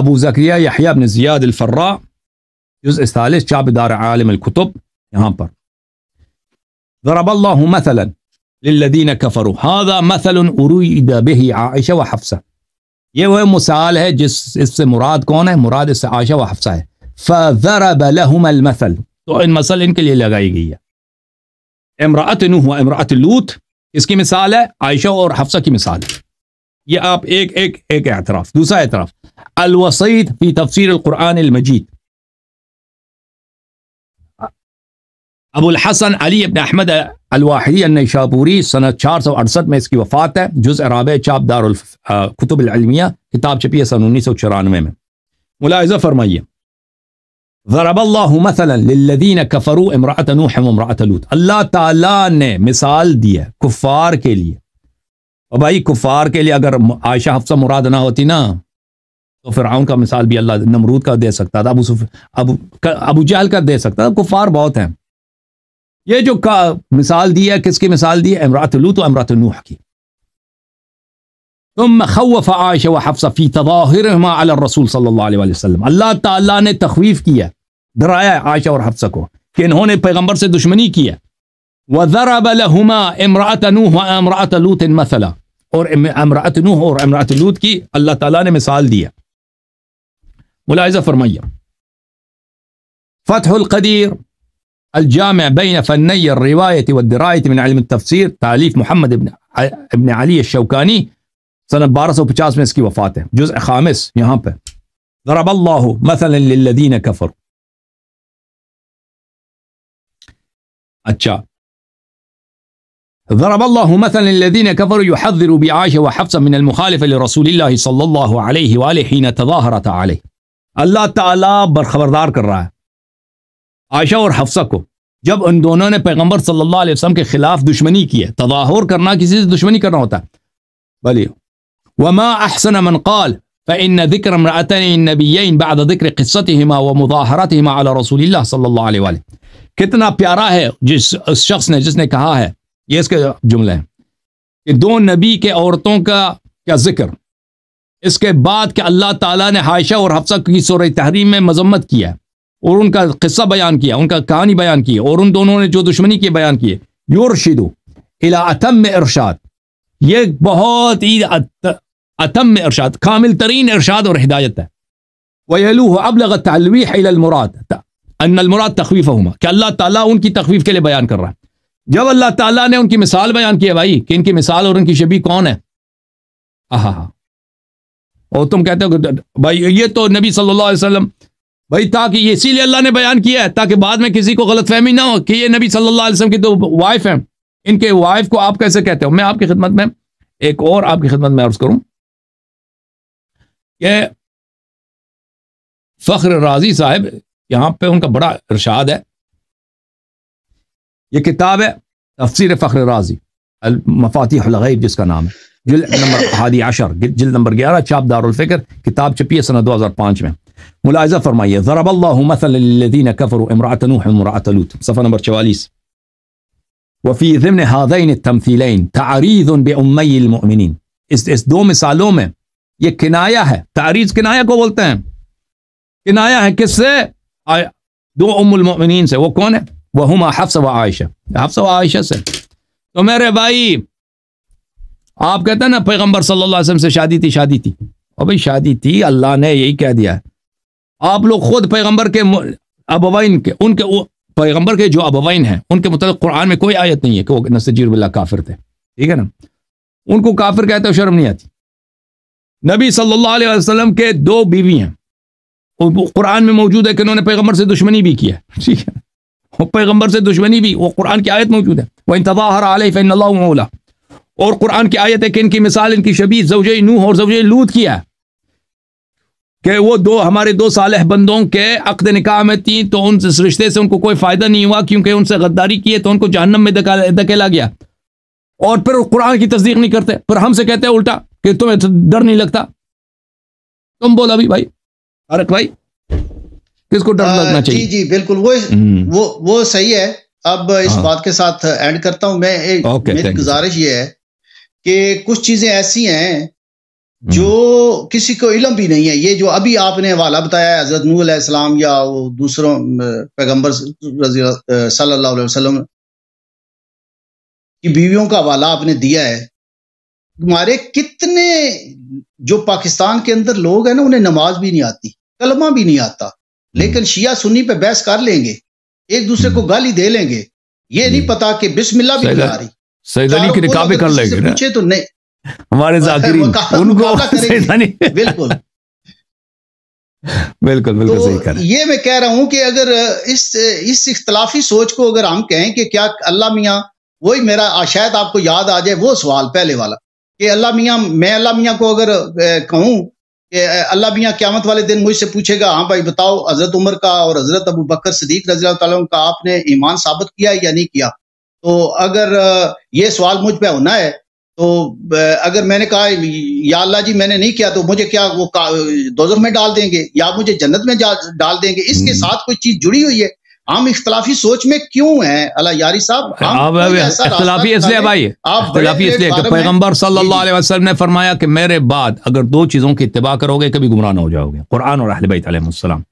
ابو ذکر ضیاء الفرہ چاپ دار عالم الخطب یہاں پر ضرب اللہ مثلا للذین کفروا هذا مثل به عائشہ یہ وہ مثال ہے جس اس سے مراد کون ہے مراد اس سے عائشہ و حفصہ ہے فضرب لهم المثل تو ان مثل ان کے لیے لگائی گئی ہے امرأة نوح و امرأة لوط اس کی مثال ہے عائشہ اور حفصہ کی مثال ہے یہ آپ ایک ایک ایک اعتراف دوسرا اعتراف الوصید فی تفسیر القرآن المجید ابو الحسن علی بن احمد الواحدی النشاپوری سنہ چار سو اڑسٹھ میں اس کی وفات ہے جز رابع چاپ دار کتب العلمیہ کتاب چھپی ہے سن انیس سو چورانوے میں ملاحظہ فرمائیے ضرب اللہ مثلا للذین کفروا امرأت نوح و امرأت لوت اللہ تعالیٰ نے مثال دی ہے کفار کے لیے اور بھائی کفار کے لیے اگر عائشہ حفصہ مراد نہ ہوتی نا تو فرعون کا مثال بھی اللہ نمرود کا دے سکتا تھا ابو سف... ابو ابو جہل کا دے سکتا تھا کفار بہت ہیں یہ جو کا مثال دی ہے کس کی مثال دی ہے امرات لوت و امرات نوح کی خوف عائشہ و فی تظاہرہما علی الرسول صلی اللہ علیہ وسلم اللہ تعالیٰ نے تخویف کیا ڈرایا عائشہ اور حفص کو کہ انہوں نے پیغمبر سے دشمنی کیا وَذَرَبَ لَهُمَا الما امرات امرات لوت ان اور امرأت نوح اور امرأت لوت کی اللہ تعالیٰ نے مثال دیا ملاحظہ فرمائیے فتح القدیر الجامع بين فني الرواية والدراية من علم التفسير تاليف محمد بن ابن علي الشوكاني سنة 1250 में इसकी वफात है जुज खामिस ضرب الله مثلا للذين كفروا أتشا ضرب الله مثلا للذين كفروا يحذر بعائشة وحفصة من المخالفة لرسول الله صلى الله عليه وآله حين تظاهرت عليه अल्लाह ताला बरखबरदार कर رہا ہے عائشہ اور حفصہ کو جب ان دونوں نے پیغمبر صلی اللہ علیہ وسلم کے خلاف دشمنی کی ہے تظاہر کرنا کسی سے دشمنی کرنا ہوتا ہے وما احسن من قال النبيين بعد ذكر قصتهما ومظاهرتهما على رسول اللہ صلی اللہ علیہ کتنا پیارا ہے جس اس شخص نے جس نے کہا ہے یہ اس کے جملے ہیں کہ دو نبی کے عورتوں کا کیا ذکر اس کے بعد کہ اللہ تعالیٰ نے حائشہ اور حفصہ کی سورہ تحریم میں مذمت کیا ہے اور ان کا قصہ بیان کیا ان کا کہانی بیان کی اور ان دونوں نے جو دشمنی کی بیان کیے ارشاد یہ بہت ہی اتم ارشاد کامل ترین ارشاد اور ہدایت ہے المراد ان کہ اللہ تعالیٰ ان کی تخویف کے لیے بیان کر رہا ہے جب اللہ تعالیٰ نے ان کی مثال بیان کی بھائی کہ ان کی مثال اور ان کی شبی کون ہے اور تم کہتے ہو کہ بھائی یہ تو نبی صلی اللہ علیہ وسلم بھائی تاکہ یہ اسی لیے اللہ نے بیان کیا ہے تاکہ بعد میں کسی کو غلط فہمی نہ ہو کہ یہ نبی صلی اللہ علیہ وسلم کی تو وائف ہیں ان کے وائف کو آپ کیسے کہتے ہو میں آپ کی خدمت میں ایک اور آپ کی خدمت میں عرض کروں کہ فخر راضی صاحب یہاں پہ ان کا بڑا ارشاد ہے یہ کتاب ہے تفسیر فخر راضی الغیب جس کا نام ہے جلد نمبر حادی عشر جلد نمبر گیارہ چاپ دار الفکر کتاب چھپی ہے سنہ دو ہزار پانچ میں ملاحظہ فرمائیے ضرب اللہ مثل للذین کفروا امرأة نوح امرأة لوت صفحہ نمبر چوالیس وفی ضمن حاضین التمثیلین تعریض بعمی المؤمنین اس, اس دو مثالوں میں یہ کنایہ ہے تعریض کنایہ کو بولتے ہیں کنایہ ہے کس سے دو ام المؤمنین سے وہ کون ہے وہما حفظ و عائشہ حفظ و عائشہ سے تو میرے بھائی آپ کہتے ہیں نا پیغمبر صلی اللہ علیہ وسلم سے شادی تھی شادی تھی اور بھائی شادی تھی اللہ نے یہی کہہ دیا ہے آپ لوگ خود پیغمبر کے ابوائن کے ان کے پیغمبر کے جو ابوائن ہیں ان کے متعلق قرآن میں کوئی آیت نہیں ہے کہ وہ نصیر بلّہ کافر تھے ٹھیک ہے نا ان کو کافر کہتے ہو شرم نہیں آتی نبی صلی اللہ علیہ وسلم کے دو بیوی ہیں قرآن میں موجود ہے کہ انہوں نے پیغمبر سے دشمنی بھی کیا ٹھیک ہے وہ پیغمبر سے دشمنی بھی وہ قرآن کی آیت موجود ہے وہ انتباہ علیہ فن اللہ اور قرآن کی آیت ہے کہ ان کی مثال ان کی شبی زوج نئی لود کیا ہے کہ وہ دو ہمارے دو صالح بندوں کے عقد نکاح میں تھیں تو ان رشتے سے ان کو کوئی فائدہ نہیں ہوا کیونکہ ان سے غداری کی ہے تو ان کو جہنم میں دکیلا گیا اور پھر قرآن کی تصدیق نہیں کرتے پھر ہم سے کہتے ہیں الٹا کہ تمہیں ڈر نہیں لگتا تم بولا بھی بھائی عرق بھائی کس کو ڈر لگنا جی، چاہیے جی جی بالکل وہ وہ صحیح ہے اب اس ہاں۔ بات کے ساتھ اینڈ کرتا ہوں میں گزارش یہ ہے کہ کچھ چیزیں ایسی ہیں جو کسی کو علم بھی نہیں ہے یہ جو ابھی آپ نے حوالہ بتایا ہے حضرت علیہ السلام یا دوسروں پیغمبر صلی اللہ علیہ وسلم کی بیویوں کا حوالہ آپ نے دیا ہے تمہارے کتنے جو پاکستان کے اندر لوگ ہیں نا انہیں نماز بھی نہیں آتی کلمہ بھی نہیں آتا لیکن شیعہ سنی پہ بحث کر لیں گے ایک دوسرے کو گالی دے لیں گے یہ نہیں پتا کہ بسم اللہ بھی نہیں آ رہی علی نکاح کر پوچھے تو نہیں ہمارے ذاکرین ان کو بالکل بالکل بالکل صحیح کر یہ میں کہہ رہا ہوں کہ اگر اس اس اختلافی سوچ کو اگر ہم کہیں کہ کیا اللہ میاں وہی میرا شاید آپ کو یاد آ جائے وہ سوال پہلے والا کہ اللہ میاں میں اللہ میاں کو اگر کہوں کہ اللہ میاں قیامت والے دن مجھ سے پوچھے گا ہاں بھائی بتاؤ حضرت عمر کا اور حضرت ابو بکر صدیق رضی اللہ تعالیٰ کا آپ نے ایمان ثابت کیا یا نہیں کیا تو اگر یہ سوال مجھ پہ ہونا ہے تو اگر میں نے کہا یا اللہ جی میں نے نہیں کیا تو مجھے کیا وہ میں ڈال دیں گے یا مجھے جنت میں ڈال دیں گے اس کے ساتھ کوئی چیز جڑی ہوئی ہے ہم اختلافی سوچ میں کیوں ہیں اللہ یاری صاحب اختلافی اس لیے بھائی اختلافی اس کہ پیغمبر صلی اللہ جی۔ علیہ وسلم نے فرمایا کہ میرے بعد اگر دو چیزوں کی اتباہ کرو گے کبھی گمراہ نہ ہو جاؤ گے قرآن اور اہل بیت علیہ السلام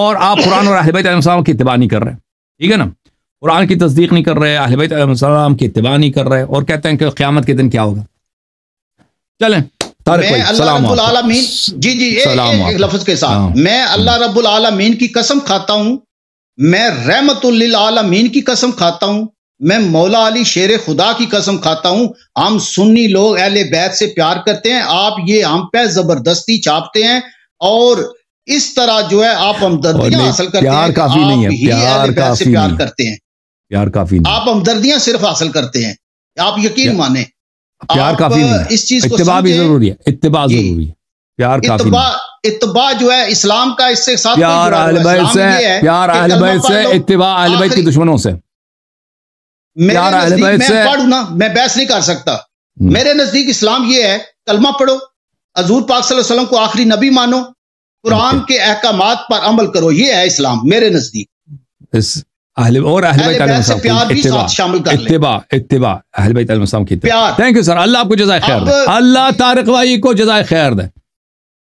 اور آپ قرآن اور اہل بیت علیہ السلام کی اتباع نہیں کر رہے ٹھیک ہے نا قرآن کی تصدیق نہیں کر رہے اہل بیت علیہ السلام کی اتباع نہیں کر رہے اور کہتے ہیں کہ قیامت کے دن کیا ہوگا چلیں میں اللہ رب العالمین جی جی ایک لفظ کے ساتھ ہاں۔ میں اللہ رب العالمین کی قسم کھاتا ہوں میں رحمت للعالمین کی قسم کھاتا ہوں میں مولا علی شیر خدا کی قسم کھاتا ہوں ہم سنی لوگ اہل بیت سے پیار کرتے ہیں آپ یہ ہم پہ زبردستی چاپتے ہیں اور اس طرح جو ہے آپ ہمدردیاں حاصل کرتے ہیں پیار کافی نہیں ہے پیار کافی پیار کرتے ہیں پیار کافی نہیں آپ ہمدردیاں صرف حاصل کرتے ہیں آپ یقین مانیں پیار کافی نہیں اس چیز کو اتباع بھی ضروری ہے اتباع جی۔ ضروری ہے پیار کافی نہیں اتباع جو ہے اسلام کا اس سے ساتھ پیار اہل بیت سے پیار اہل بیت سے اتباع اہل بیت کی دشمنوں سے پیار اہل بیت سے میں پڑھوں نا میں بحث نہیں کر سکتا میرے نزدیک اسلام یہ ہے کلمہ پڑھو حضور پاک صلی اللہ علیہ وسلم کو آخری نبی مانو قرآن کے احکامات پر عمل کرو یہ ہے اسلام میرے نزدیک اور احلب اتبا اتبا اتباع اہل سمقیت تھینک یو سر اللہ آپ کو جزائے خیر اللہ تارق وائی کو جزائے خیر دے